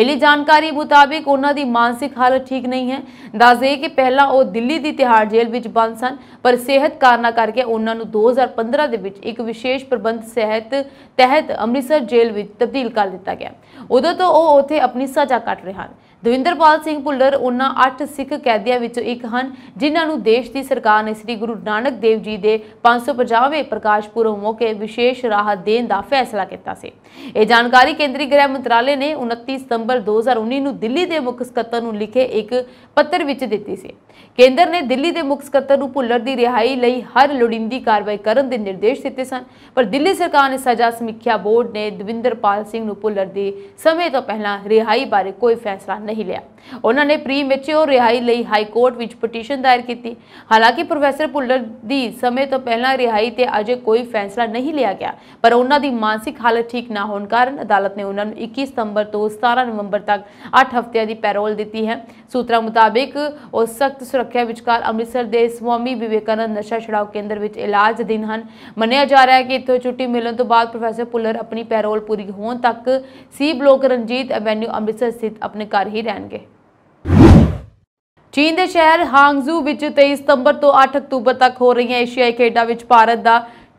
ਮਿਲੀ ਜਾਣਕਾਰੀ ਮੁਤਾਬਿਕ ਉਹਨਾਂ ਦੀ ਮਾਨਸਿਕ ਹਾਲਤ ਠੀਕ ਨਹੀਂ ਹੈ ਦੱਸਦੇ ਕਿ ਪਹਿਲਾਂ ਉਹ ਦਿੱਲੀ ਦੀ ਤਿਹਾੜ ਜੇਲ੍ਹ ਵਿੱਚ ਬੰਦ ਸਨ ਪਰ ਸਿਹਤ ਕਾਰਨਾਂ ਕਰਕੇ ਉਹਨਾਂ ਨੂੰ 2015 ਦੇ ਵਿੱਚ ਇੱਕ ਵਿਸ਼ੇਸ਼ ਪ੍ਰਬੰਧ ਸਿਹਤ ਤਹਿਤ ਅੰਮ੍ਰਿਤਸਰ ਜੇਲ੍ਹ ਵਿੱਚ ਤਬਦੀਲ ਕਰ ਦਿੱਤਾ ਗਿਆ ਉਦੋਂ ਤੋਂ ਉਹ ਉੱਥੇ ਆਪਣੀ ਸਜ਼ਾ ਕੱਟ ਰਹੇ ਹਨ ਦਵਿੰਦਰਪਾਲ ਸਿੰਘ ਭੁੱਲਰ ਉਹਨਾਂ 8 ਸਿੱਖ ਕੈਦੀਆਂ ਵਿੱਚੋਂ ਇੱਕ ਹਨ ਜਿਨ੍ਹਾਂ ਨੂੰ ਦੇਸ਼ ਦੀ ਸਰਕਾਰ ਨੇ ਸ੍ਰੀ ਗੁਰੂ ਨਾਨਕ ਦੇਵ ਜੀ ਦੇ 550ਵੇਂ ਪ੍ਰਕਾਸ਼ ਪੁਰਬ ਮੌਕੇ ਵਿਸ਼ੇਸ਼ ਰਾਹਤ ਦੇਣ ਦਾ ਫੈਸਲਾ ਕੀਤਾ ਸੀ ਇਹ ਜਾਣਕਾਰੀ ਕੇਂਦਰੀ ਗ੍ਰਹਿ ਮੰਤਰਾਲੇ ਨੇ 29 ਸਤੰਬਰ 2019 ਨੂੰ ਦਿੱਲੀ ਦੇ ਮੁੱਖ ਸਕੱਤਰ ਨੂੰ ਲਿਖੇ ਇੱਕ ਪੱਤਰ ਵਿੱਚ ਦਿੱਤੀ ਸੀ ਕੇਂਦਰ ਨੇ ਦਿੱਲੀ ਦੇ ਮੁੱਖ ਸਕੱਤਰ ਨੂੰ ਭੁੱਲਰ ਦੀ ਰਿਹਾਈ ਲਈ ਹਰ ਲੋੜੀਂਦੀ ਕਾਰਵਾਈ ਕਰਨ ਦੇ ਨਿਰਦੇਸ਼ ਦਿੱਤੇ ਸਨ ਪਰ ਦਿੱਲੀ ਸਰਕਾਰ ਨੇ ਸਜ਼ਾ ਸਮੀਖਿਆ ਬੋਰਡ ਨੇ ਦਵਿੰਦਰਪਾਲ ਸਿੰਘ ਨੂੰ ਭੁੱਲਰ ਦੀ ਸਮੇਂ ਤੋਂ ਪਹਿਲਾਂ ਰਿਹਾਈ ਬਾਰੇ ਕੋਈ ਫੈਸਲਾ ਨਹੀਂ ਲਿਆ ਉਹਨਾਂ ਨੇ ਪ੍ਰੀ ਮੈਚਿਓਰ ਰਿਹਾਈ ਲਈ ਹਾਈ ਕੋਰਟ ਵਿੱਚ ਪਟੀਸ਼ਨ ਦਾਇਰ ਕੀਤੀ ਹਾਲਾਂਕਿ ਪ੍ਰੋਫੈਸਰ ਪੁੱਲਰ ਦੀ ਸਮੇਂ ਤੋਂ ਪਹਿਲਾਂ ਰਿਹਾਈ ਤੇ ਅਜੇ ਕੋਈ ਫੈਸਲਾ ਨਹੀਂ ਲਿਆ ਗਿਆ ਪਰ ਉਹਨਾਂ ਦੀ ਮਾਨਸਿਕ ਹਾਲਤ ਠੀਕ ਨਾ ਹੋਣ ਕਾਰਨ ਅਦਾਲਤ ਨੇ ਉਹਨਾਂ ਨੂੰ 21 ਸਤੰਬਰ ਤੋਂ 17 ਨਵੰਬਰ ਤੱਕ 8 ਹਫ਼ਤਿਆਂ ਦੀ ਪੈਰੋਲ ਦਿੱਤੀ ਹੈ ਸੂਤਰਾਂ ਮੁਤਾਬਕ ਉਹ ਸਖਤ ਸੁਰੱਖਿਆ ਵਿਚਕਾਰ ਅੰਮ੍ਰਿਤਸਰ ਦੇ ਸਵਾਮੀ ਵਿਵੇਕਾਨੰਦ ਨਸ਼ਾ ਛਡਾਓ ਕੇਂਦਰ ਵਿੱਚ ਇਲਾਜ ਦਿਨ ਹਨ ਮੰਨਿਆ ਜਾ ਰਿਹਾ ਹੈ ਕਿ ਇੱਥੋਂ ਛੁੱਟੀ ਮਿਲਣ ਤੋਂ ਬਾਅਦ ਪ੍ਰੋਫੈਸਰ ਪੁੱਲਰ ਆਪਣੀ ਪੈਰੋਲ ਪੂਰੀ ਹੋਣ ਤੱਕ C block Ranjit avenue Amritsar ਸਥਿਤ ਆਪਣੇ ਘਰ ਹੀ ਰਹਿਣਗੇ ਚੀਨ ਦੇ ਸ਼ਹਿਰ ਹਾਂਗਜ਼ੂ ਵਿੱਚ 23 ਸਤੰਬਰ ਤੋਂ 8 ਅਕਤੂਬਰ ਤੱਕ ਹੋ ਰਹੀਆਂ ਏਸ਼ੀਆਈ ਖੇਡਾਂ ਵਿੱਚ ਭਾਰਤ ਦਾ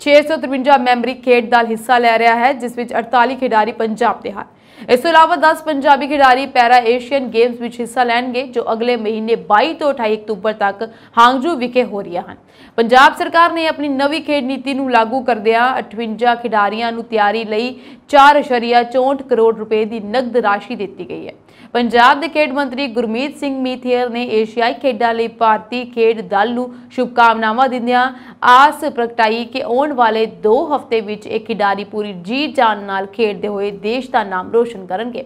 653 ਮੈਂਬਰੀ ਖੇਡ ਦਲ ਹਿੱਸਾ ਲੈ ਰਿਹਾ ਹੈ ਜਿਸ ਵਿੱਚ 48 ਖਿਡਾਰੀ ਪੰਜਾਬ ਦੇ ਹਨ ਇਸ ਤੋਂ ਇਲਾਵਾ 10 ਪੰਜਾਬੀ ਖਿਡਾਰੀ ਪੈਰਾ ਏਸ਼ੀਅਨ ਗੇਮਸ ਵਿੱਚ ਹਿੱਸਾ ਲੈਣਗੇ ਜੋ ਅਗਲੇ ਮਹੀਨੇ 22 ਤੋਂ 28 ਅਕਤੂਬਰ ਤੱਕ ਹਾਂਗਜੂ ਵਿਖੇ ਹੋ ਰਹੀਆਂ ਹਨ ਪੰਜਾਬ ਸਰਕਾਰ ਨੇ ਆਪਣੀ ਨਵੀਂ ਖੇਡ ਨੀਤੀ ਨੂੰ ਲਾਗੂ ਕਰਦਿਆਂ 58 ਖਿਡਾਰੀਆਂ ਨੂੰ ਤਿਆਰੀ ਲਈ 4.64 ਕਰੋੜ ਰੁਪਏ ਦੀ ਨਕਦ ਰਾਸ਼ੀ ਦਿੱਤੀ ਗਈ ਹੈ ਪੰਜਾਬ ਦੇ ਖੇਡ ਮੰਤਰੀ ਗੁਰਮੀਤ ਸਿੰਘ ਮੀਥੀਅਰ ਨੇ ਏਸ਼ੀਆਈ ਖੇਡਾਂ ਲਈ ਭਾਰਤੀ ਖੇਡ ਦਲ ਨੂੰ ਸ਼ੁਭਕਾਮਨਾਵਾਂ ਦਿੰਦਿਆਂ ਆਸ ਪ੍ਰਗਟਾਈ ਕਿ ਆਉਣ ਵਾਲੇ 2 ਹਫ਼ਤੇ ਵਿੱਚ ਇਹ ਖਿਡਾਰੀ ਪੂਰੀ ਜੀ ਜਾਨ ਨਾਲ ਖੇਡਦੇ ਹੋਏ ਦੇਸ਼ ਦਾ ਨਾਮ ਰੋਸ਼ਨ ਕਰਨਗੇ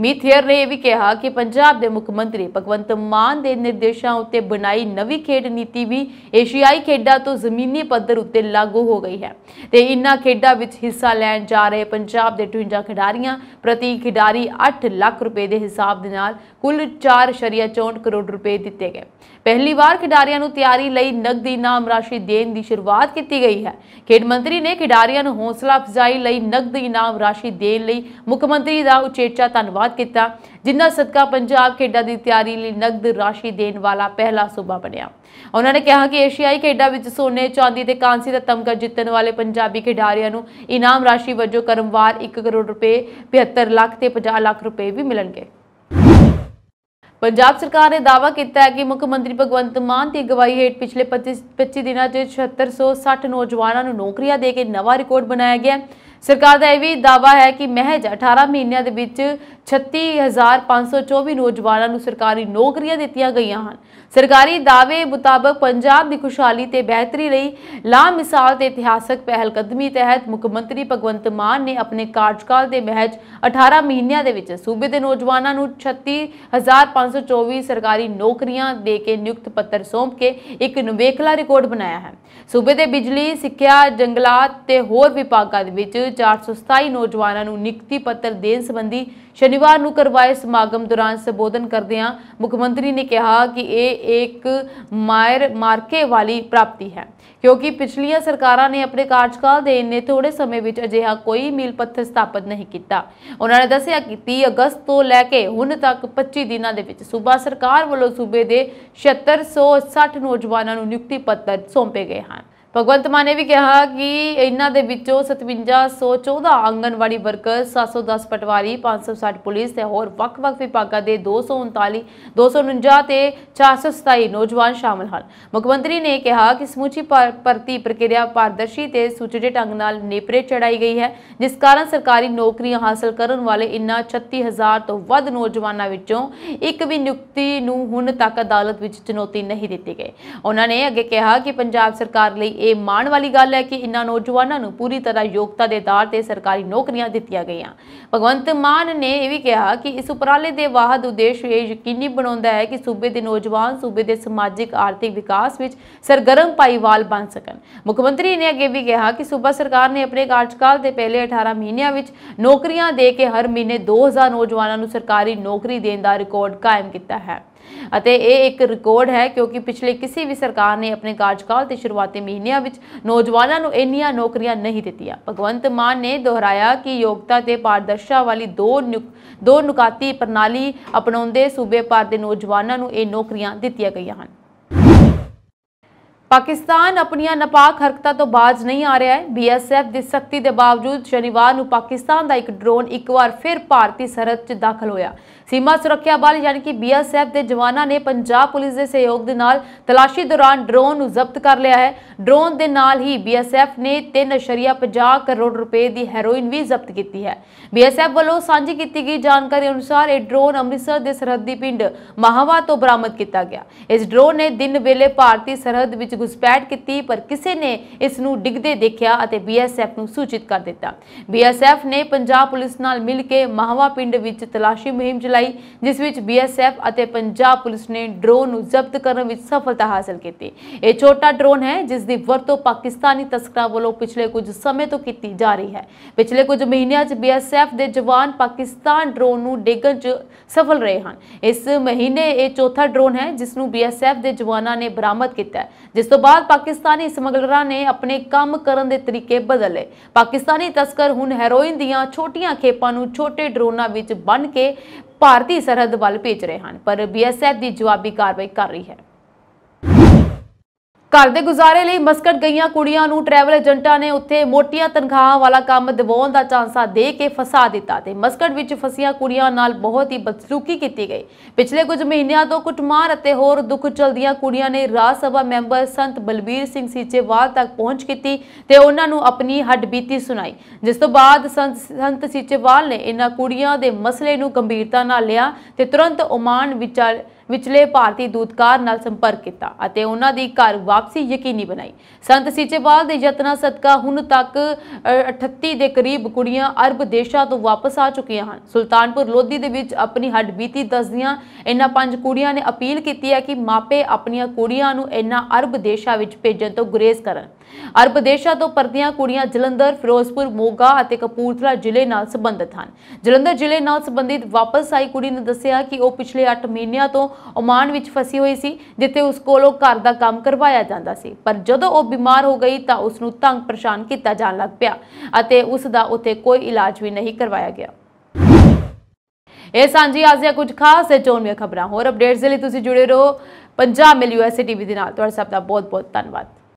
ਮੀਥੇਰ ਨੇ ਇਹ ਵੀ ਕਿਹਾ ਕਿ ਪੰਜਾਬ ਦੇ ਮੁੱਖ ਮੰਤਰੀ ਭਗਵੰਤ ਮਾਨ ਦੇ ਨਿਰਦੇਸ਼ਾਂ ਉੱਤੇ ਬਣਾਈ ਨਵੀਂ ਖੇਡ ਨੀਤੀ ਵੀ ਏਸ਼ੀਆਈ ਖੇਡਾਂ ਤੋਂ ਜ਼ਮੀਨੀ ਪੱਧਰ ਉੱਤੇ ਲਾਗੂ ਹੋ ਗਈ ਹੈ ਤੇ ਇਨ੍ਹਾਂ ਖੇਡਾਂ ਵਿੱਚ ਹਿੱਸਾ ਲੈਣ ਜਾ ਰਹੇ ਪੰਜਾਬ ਦੇ 52 ਖਿਡਾਰੀਆਂ ਪ੍ਰਤੀ ਖਿਡਾਰੀ 8 ਲੱਖ ਰੁਪਏ ਦੇ ਹਿਸਾਬ ਦੇ ਨਾਲ ਕੁੱਲ 4.64 ਕਰੋੜ ਰੁਪਏ ਦਿੱਤੇ ਗਏ ਪਹਿਲੀ ਵਾਰ ਖਿਡਾਰੀਆਂ ਨੂੰ ਤਿਆਰੀ ਲਈ ਨਗਦੀ ਇਨਾਮ ਰਾਸ਼ੀ ਦੇਣ ਦੀ ਸ਼ੁਰੂਆਤ ਕੀਤੀ ਗਈ ਹੈ ਖੇਡ ਮੰਤਰੀ ਨੇ ਖਿਡਾਰੀਆਂ ਨੂੰ ਹੌਸਲਾ ਅਫਜ਼ਾਈ ਲਈ ਨਗਦੀ ਇਨਾਮ ਰਾਸ਼ੀ ਦੇਣ ਲਈ ਮੁੱਖ ਮੰਤਰੀ ਦਾ ਉਚੇਚਾ ਧੰਨਵਾਦ ਕੀਤਾ ਜਿੰਨਾ ਸਦਕਾ ਪੰਜਾਬ ਖੇਡਾਂ ਦੀ ਤਿਆਰੀ ਲਈ ਨਗਦ ਰਾਸ਼ੀ ਦੇਣ ਵਾਲਾ ਪਹਿਲਾ ਸੂਬਾ ਬਣਿਆ ਉਹਨਾਂ ਨੇ ਕਿਹਾ ਕਿ ਏਸ਼ੀਆਈ ਖੇਡਾਂ ਵਿੱਚ ਸੋਨੇ ਚਾਂਦੀ ਤੇ ਕਾਂਸੀ ਦਾ ਤਮਗਾ ਜਿੱਤਣ ਵਾਲੇ ਪੰਜਾਬੀ ਖਿਡਾਰੀਆਂ ਨੂੰ ਇਨਾਮ ਰਾਸ਼ੀ ਵਜੋਂ ਕਰਮਵਾਰ 1 ਕਰੋੜ ਰੁਪਏ 75 ਲੱਖ ਤੇ 50 ਲੱਖ ਰੁਪਏ ਵੀ ਮਿਲਣਗੇ ਪੰਜਾਬ ਸਰਕਾਰ ਨੇ ਦਾਅਵਾ ਕੀਤਾ ਹੈ ਕਿ ਮੁੱਖ ਮੰਤਰੀ ਭਗਵੰਤ ਮਾਨ ਦੀ ਅਗਵਾਈ ਹੇਠ ਪਿਛਲੇ 25 25 ਦਿਨਾਂ 'ਚ 7660 ਨੌਜਵਾਨਾਂ ਨੂੰ ਨੌਕਰੀਆਂ ਦੇ ਕੇ ਨਵਾਂ ਰਿਕਾਰਡ ਬਣਾਇਆ ਗਿਆ ਹੈ ਸਰਕਾਰ ਦਾ ਇਹ ਵੀ ਦਾਵਾ ਹੈ ਕਿ ਮਹਿਜ 18 ਮਹੀਨਿਆਂ ਦੇ ਵਿੱਚ 36524 ਨੌਜਵਾਨਾਂ ਨੂੰ ਸਰਕਾਰੀ ਨੌਕਰੀਆਂ ਦਿੱਤੀਆਂ ਗਈਆਂ ਹਨ ਸਰਕਾਰੀ ਦਾਅਵੇ ਮੁਤਾਬਕ ਪੰਜਾਬ ਦੀ ਖੁਸ਼ਹਾਲੀ ਤੇ ਬਿਹਤਰੀ ਲਈ ਮਿਸਾਲ ਤੇ ਇਤਿਹਾਸਕ ਪਹਿਲ ਕਦਮੀ ਤਹਿਤ ਮੁੱਖ ਮੰਤਰੀ ਭਗਵੰਤ ਮਾਨ ਨੇ ਆਪਣੇ ਕਾਰਜਕਾਲ ਦੇ ਮਹਿਜ 18 ਮਹੀਨਿਆਂ ਦੇ ਵਿੱਚ ਸੂਬੇ ਦੇ ਨੌਜਵਾਨਾਂ ਨੂੰ 36524 ਸਰਕਾਰੀ ਨੌਕਰੀਆਂ ਦੇ ਕੇ ਨਿਯੁਕਤ ਪੱਤਰ ਸੌਂਪ ਕੇ ਇੱਕ ਨਵੇਕਲਾ ਰਿਕਾਰਡ ਬਣਾਇਆ ਹੈ ਸੂਬੇ ਦੇ ਬਿਜਲੀ ਸਿੱਖਿਆ ਜੰਗਲਾਤ ਤੇ ਹੋਰ ਵਿਭਾਗਾਂ ਦੇ ਵਿੱਚ 427 ਨੌਜਵਾਨਾਂ ਨੂੰ ਨਿਯੁਕਤੀ ਪੱਤਰ ਦੇਣ ਸੰਬੰਧੀ ਸ਼ਨੀਵਾਰ ਨੂੰ ਕਰਵਾਏ ਸਮਾਗਮ ਦੌਰਾਨ ਸੰਬੋਧਨ ਕਰਦਿਆਂ ਮੁੱਖ ਮੰਤਰੀ ਨੇ ਕਿਹਾ ਕਿ ਇਹ ਇੱਕ ਮਾਇਰ ਮਾਰਕੇ ਵਾਲੀ ਪ੍ਰਾਪਤੀ ਹੈ ਕਿਉਂਕਿ ਪਿਛਲੀਆਂ ਸਰਕਾਰਾਂ ਨੇ ਆਪਣੇ ਕਾਰਜਕਾਲ ਦੇ ਇੰਨੇ ਥੋੜੇ ਸਮੇਂ ਵਿੱਚ ਅਜਿਹਾ ਕੋਈ ਮੀਲ ਪੱਥਰ ਸਥਾਪਿਤ ਨਹੀਂ ਕੀਤਾ ਉਹਨਾਂ ਨੇ ਦੱਸਿਆ ਕਿ 30 ਅਗਸਤ ਤੋਂ ਲੈ ਕੇ ਹੁਣ ਤੱਕ 25 ਦਿਨਾਂ ਦੇ ਵਿੱਚ ਸੂਬਾ ਸਰਕਾਰ ਵੱਲੋਂ ਸੂਬੇ ਦੇ 7760 ਨੌਜਵਾਨਾਂ ਨੂੰ ਨਿਯੁਕਤੀ ਪੱਤਰ ਸੌਂਪੇ ਗਏ ਹਨ ਭਗਵੰਤ ਮਾਨ ਨੇ ਵੀ ਕਿਹਾ ਕਿ ਇਹਨਾਂ ਦੇ ਵਿੱਚੋਂ 5714 ਆਂਗਨਵਾੜੀ ਵਰਕਰ 710 ਪਟਵਾਰੀ 560 ਪੁਲਿਸ ਤੇ ਹੋਰ ਵੱਖ-ਵੱਖ ਵਿਭਾਗਾਂ ਦੇ 239 249 ਤੇ 427 ਨੌਜਵਾਨ ਸ਼ਾਮਲ ਹਨ ਮੁੱਖ ਮੰਤਰੀ ਨੇ ਕਿਹਾ ਕਿ ਸਮੂਚੀ ਭਰਤੀ ਪ੍ਰਕਿਰਿਆ ਪਾਰਦਰਸ਼ੀ ਤੇ ਸੁਚੱਜੇ ਢੰਗ ਨਾਲ ਨੇਪਰੇ ਚੜਾਈ ਗਈ ਹੈ ਜਿਸ ਕਾਰਨ ਸਰਕਾਰੀ ਨੌਕਰੀਆਂ ਹਾਸਲ ਕਰਨ ਵਾਲੇ ਇਨ੍ਹਾਂ 36000 ਤੋਂ ਵੱਧ ਨੌਜਵਾਨਾਂ ਵਿੱਚੋਂ ਇੱਕ ਵੀ ਨਿਯੁਕਤੀ ਨੂੰ ਹੁਣ ਤੱਕ ਅਦਾਲਤ ਵਿੱਚ ਚੁਣੌਤੀ ਨਹੀਂ ਦਿੱਤੀ ਗਈ ਉਹਨਾਂ ਨੇ ਅੱਗੇ ਕਿਹਾ ਕਿ ਪੰਜਾਬ ਸਰਕਾਰ ਲਈ ਇਹ ਮਾਣ ਵਾਲੀ ਗੱਲ ਹੈ ਕਿ ਇਨ੍ਹਾਂ ਨੌਜਵਾਨਾਂ ਨੂੰ ਪੂਰੀ ਤਰ੍ਹਾਂ ਯੋਗਤਾ ਦੇ ਆਧਾਰ ਤੇ ਸਰਕਾਰੀ ਨੌਕਰੀਆਂ ਦਿੱਤੀਆਂ ਗਈਆਂ ਭਗਵੰਤ ਮਾਨ ਨੇ ਇਹ ਵੀ ਕਿਹਾ ਕਿ ਇਸ ਉਪਰਾਲੇ ਦੇ ਵਾਹਦ ਉਦੇਸ਼ ਇਹ ਯਕੀਨੀ ਬਣਾਉਂਦਾ ਹੈ ਕਿ ਸੂਬੇ ਦੇ ਨੌਜਵਾਨ ਸੂਬੇ ਦੇ ਸਮਾਜਿਕ ਆਰਥਿਕ ਵਿਕਾਸ ਵਿੱਚ ਸਰਗਰਮ ਪਾਈਵਾਲ ਬਣ ਸਕਣ ਮੁੱਖ ਮੰਤਰੀ ਨੇ ਅੱਗੇ ਵੀ ਕਿਹਾ ਕਿ ਸੂਬਾ ਸਰਕਾਰ ਨੇ ਆਪਣੇ ਕਾਰਜਕਾਲ ਦੇ ਪਹਿਲੇ 18 ਮਹੀਨਿਆਂ ਵਿੱਚ ਨੌਕਰੀਆਂ ਦੇ ਕੇ ਹਰ ਮਹੀਨੇ 2000 ਨੌਜਵਾਨਾਂ ਨੂੰ ਸਰਕਾਰੀ ਨੌਕਰੀ ਦੇਣ ਦਾ ਰਿਕਾਰਡ ਕਾਇਮ ਕੀਤਾ ਹੈ ਅਤੇ ਇਹ ਇੱਕ ਰਿਕਾਰਡ ਹੈ ਕਿਉਂਕਿ ਪਿਛਲੇ ਕਿਸੇ ਵੀ ਸਰਕਾਰ ਨੇ ਆਪਣੇ ਕਾਰਜਕਾਲ ਦੇ ਸ਼ੁਰੂਆਤੀ ਮਹੀਨਿਆਂ ਵਿੱਚ ਨੌਜਵਾਨਾਂ ਨੂੰ ਇੰਨੀਆਂ ਨੌਕਰੀਆਂ ਨਹੀਂ ਦਿੱਤੀਆਂ ਭਗਵੰਤ ਮਾਨ ਨੇ ਦੁਹਰਾਇਆ ਕਿ ਯੋਗਤਾ ਤੇ ਪਾਰਦਰਸ਼ਤਾ ਵਾਲੀ ਦੋ ਦੋ ਨੁਕਾਤੀ ਪ੍ਰਣਾਲੀ ਅਪਣਾਉਂਦੇ ਸੂਬੇ ਭਰ ਦੇ ਨੌਜਵਾਨਾਂ ਨੂੰ ਇਹ ਨੌਕਰੀਆਂ ਦਿੱਤੀਆਂ ਗਈਆਂ ਹਨ ਪਾਕਿਸਤਾਨ ਆਪਣੀਆਂ ਨਪਾਕ ਹਰਕਤਾਂ ਤੋਂ ਬਾਜ਼ ਨਹੀਂ ਆ ਰਿਹਾ ਹੈ ਬੀਐਸਐਫ ਦੀ ਸਖਤੀ ਦੇ ਬਾਵਜੂਦ ਸ਼ਨੀਵਾਰ ਨੂੰ ਪਾਕਿਸਤਾਨ ਦਾ ਇੱਕ ਡਰੋਨ ਇੱਕ ਵਾਰ ਫਿਰ ਭਾਰਤੀ ਸਰਹੱਦ 'ਚ ਦਾਖਲ ਹੋਇਆ ਸੀਮਾ ਸੁਰੱਖਿਆ ਬਲ ਯਾਨੀ ਕਿ ਬੀਐਸਐਫ ਦੇ ਜਵਾਨਾਂ ਨੇ ਪੰਜਾਬ ਪੁਲਿਸ ਦੇ ਸਹਿਯੋਗ ਦੇ ਨਾਲ ਤਲਾਸ਼ੀ ਦੌਰਾਨ ਡਰੋਨ ਨੂੰ ਜ਼ਬਤ ਕਰ ਲਿਆ ਹੈ ਡਰੋਨ ਦੇ ਨਾਲ ਹੀ ਬੀਐਸਐਫ ਨੇ 3.50 ਕਰੋੜ ਰੁਪਏ ਦੀ ਹੈਰੋਇਨ ਵੀ ਜ਼ਬਤ ਕੀਤੀ ਹੈ ਬੀਐਸਐਫ ਵੱਲੋਂ ਸਾਂਝੀ ਕੀਤੀ ਗਈ ਜਾਣਕਾਰੀ ਅਨੁਸਾਰ ਇਹ ਡਰੋਨ ਅੰਮ੍ਰਿਤਸਰ ਦੇ ਸਰਹੱਦੀ ਪਿੰਡ ਮਹਾਵਾ ਤੋਂ ਬਰਾਮਦ ਕੀਤਾ ਗਿਆ ਇਸ ਡਰੋਨ ਨੇ ਦਿਨ ਵੇਲੇ ਭਾਰਤੀ ਸਰਹੱਦ ਵਿੱਚ ਘੁਸਪੈਠ ਕੀਤੀ ਪਰ ਕਿਸੇ ਨੇ ਇਸ ਨੂੰ ਡਿੱਗਦੇ ਦੇਖਿਆ ਅਤੇ ਬੀਐਸਐਫ ਨੂੰ ਸੂਚਿਤ ਕਰ ਦਿੱਤਾ ਬੀਐਸਐਫ ਨੇ ਪੰਜਾਬ ਪੁਲਿਸ ਨਾਲ ਮਿਲ ਕੇ ਮਹਾਵਾ ਪਿੰਡ ਵਿੱਚ ਤਲਾਸ਼ੀ ਮੁਹਿੰਮ ਚਲਾਈ ਚਲਾਈ ਜਿਸ ਵਿੱਚ ਬੀਐਸਐਫ ਅਤੇ ਪੰਜਾਬ ਪੁਲਿਸ ਨੇ ਡਰੋਨ ਨੂੰ ਜ਼ਬਤ ਕਰਨ ਵਿੱਚ ਸਫਲਤਾ ਹਾਸਲ ਕੀਤੀ ਇਹ ਛੋਟਾ ਡਰੋਨ ਹੈ ਜਿਸ ਦੀ ਵਰਤੋਂ ਪਾਕਿਸਤਾਨੀ ਤਸਕਰਾਂ ਵੱਲੋਂ ਪਿਛਲੇ ਕੁਝ ਸਮੇਂ ਤੋਂ ਕੀਤੀ ਜਾ ਰਹੀ ਹੈ ਪਿਛਲੇ ਕੁਝ ਮਹੀਨਿਆਂ 'ਚ ਬੀਐਸਐਫ ਦੇ ਜਵਾਨ ਪਾਕਿਸਤਾਨ ਡਰੋਨ ਨੂੰ ਡੇਗਣ 'ਚ ਸਫਲ ਰਹੇ ਹਨ ਇਸ ਮਹੀਨੇ ਇਹ ਚੌਥਾ ਡਰੋਨ ਹੈ ਜਿਸ ਨੂੰ ਬੀਐਸਐਫ ਦੇ ਜਵਾਨਾਂ ਨੇ ਬਰਾਮਦ ਕੀਤਾ ਜਿਸ ਤੋਂ ਬਾਅਦ ਪਾਕਿਸਤਾਨੀ ਸਮਗਲਰਾਂ ਨੇ ਆਪਣੇ ਕੰਮ ਕਰਨ ਦੇ ਤਰੀਕੇ ਬਦਲੇ ਪਾਕਿਸਤਾਨੀ ਤਸਕਰ ਹੁਣ ਹੈਰੋਇਨ ਦੀਆਂ ਛੋਟੀਆਂ ਖੇਪਾਂ ਨੂੰ ਛੋਟੇ ਡਰੋਨਾਂ ਵਿੱਚ ਬੰਨ ਕੇ ਭਾਰਤੀ ਸਰਹੱਦ ਵੱਲ ਭੇਜ ਰਹੇ ਹਨ ਪਰ ਬੀਐਸਐਫ ਦੀ ਜਵਾਬੀ ਕਾਰਵਾਈ ਕਰ ਰਹੀ ਹੈ ਘਰ ਦੇ ਗੁਜ਼ਾਰੇ ਲਈ ਮਸਕਟ ਗਈਆਂ ਕੁੜੀਆਂ ਨੂੰ ਟਰੈਵਲ ਏਜੰਟਾਂ ਨੇ ਉੱਥੇ ਮੋਟੀਆਂ ਤਨਖਾਹਾਂ ਵਾਲਾ ਕੰਮ ਦਿਵਾਉਣ ਦਾ ਚਾਂਸਾ ਦੇ ਕੇ ਫਸਾ ਦਿੱਤਾ ਤੇ ਮਸਕਟ ਵਿੱਚ ਫਸੀਆਂ ਕੁੜੀਆਂ ਨਾਲ ਬਹੁਤ ਹੀ ਬਦਸਲੂਕੀ ਕੀਤੀ ਗਈ ਪਿਛਲੇ ਕੁਝ ਮਹੀਨਿਆਂ ਤੋਂ ਕੁੱਟਮਾਰ ਅਤੇ ਹੋਰ ਦੁੱਖ ਚਲਦੀਆਂ ਕੁੜੀਆਂ ਨੇ ਰਾਜ ਸਭਾ ਮੈਂਬਰ ਸੰਤ ਬਲਬੀਰ ਸਿੰਘ ਸੀਚੇਵਾਲ ਤੱਕ ਪਹੁੰਚ ਕੀਤੀ ਤੇ ਉਹਨਾਂ ਨੂੰ ਆਪਣੀ ਹੱਡਬੀਤੀ ਸੁਣਾਈ ਜਿਸ ਤੋਂ ਬਾਅਦ ਸੰਤ ਸੀਚੇਵਾਲ ਨੇ ਇਹਨਾਂ ਕੁੜੀਆਂ ਦੇ ਮਸਲੇ ਨੂੰ ਗੰਭੀਰਤਾ ਨਾਲ ਲਿਆ ਤੇ ਤੁਰੰਤ ਓਮਾਨ ਵਿਚਾਰ ਵਿਚਲੇ ਭਾਰਤੀ ਦੂਤਕਾਰ ਨਾਲ ਸੰਪਰਕ ਕੀਤਾ ਅਤੇ ਉਹਨਾਂ ਦੀ ਘਰ ਵਾਪਸੀ ਯਕੀਨੀ ਬਣਾਈ ਸੰਤ ਸੀਚੇਵਾਲ ਦੇ ਯਤਨਾਂ ਸਦਕਾ ਹੁਣ ਤੱਕ 38 ਦੇ ਕਰੀਬ ਕੁੜੀਆਂ ਅਰਬ ਦੇਸ਼ਾਂ ਤੋਂ ਵਾਪਸ ਆ ਚੁੱਕੀਆਂ ਹਨ ਸੁਲਤਾਨਪੁਰ ਲੋਧੀ ਦੇ ਵਿੱਚ ਆਪਣੀ ਹੱਡਬੀਤੀ ਦੱਸਦਿਆਂ ਇਹਨਾਂ ਪੰਜ ਕੁੜੀਆਂ ਨੇ ਅਪੀਲ ਕੀਤੀ ਹੈ ਕਿ ਮਾਪੇ ਆਪਣੀਆਂ ਕੁੜੀਆਂ ਨੂੰ ਇਹਨਾਂ ਅਰਬ ਦੇਸ਼ਾਂ ਵਿੱਚ ਭੇਜਣ ਤੋਂ ਗੁਰੇਜ਼ ਕਰਨ ਅਰਬ ਦੇਸ਼ਾਂ ਤੋਂ ਪਰਦੀਆਂ ਕੁੜੀਆਂ ਜਲੰਧਰ ਫਿਰੋਜ਼ਪੁਰ ਮੋਗਾ ਅਤੇ ਕਪੂਰਥਲਾ ਜ਼ਿਲ੍ਹੇ ਨਾਲ ਸੰਬੰਧਿਤ ਹਨ ਜਲੰਧਰ ਜ਼ਿਲ੍ਹੇ ਨਾਲ ਸੰਬੰਧਿਤ ਵਾਪਸ ਆਈ ਕੁੜੀ ਨੇ ਦੱਸਿਆ ਕਿ ਉਹ ਪਿਛਲੇ 8 ਮਹੀਨਿਆਂ ਤੋਂ ਓਮਾਨ ਵਿੱਚ ਫਸੀ ਹੋਈ ਸੀ ਜਿੱਥੇ ਉਸ ਕੋਲੋਂ ਘਰ ਦਾ ਕੰਮ ਕਰਵਾਇਆ ਜਾਂਦਾ ਸੀ ਪਰ ਜਦੋਂ ਉਹ ਬਿਮਾਰ ਹੋ ਗਈ ਤਾਂ ਉਸ ਨੂੰ ਤੰਗ ਪਰੇਸ਼ਾਨ ਕੀਤਾ ਜਾਣ ਲੱਗ ਪਿਆ ਅਤੇ ਉਸ ਦਾ ਉੱਥੇ ਕੋਈ ਇਲਾਜ ਵੀ ਨਹੀਂ ਕਰਵਾਇਆ ਗਿਆ ਇਹ ਸਾਂਝੀ ਅੱਜ ਦੀਆਂ ਕੁਝ ਖਾਸ ਤੇ ਚੋਣਵੀਆਂ ਖਬਰਾਂ ਹੋਰ ਅਪਡੇਟਸ ਲਈ ਤੁਸੀਂ ਜੁੜੇ ਰਹੋ ਪੰਜਾਬ ਮਿਲ ਯੂਐਸਏ ਟੀਵੀ ਦੇ ਨਾਲ ਤੁਹਾਡਾ ਸਭ ਦਾ ਬਹੁਤ ਬਹੁਤ ਧੰਨਵਾਦ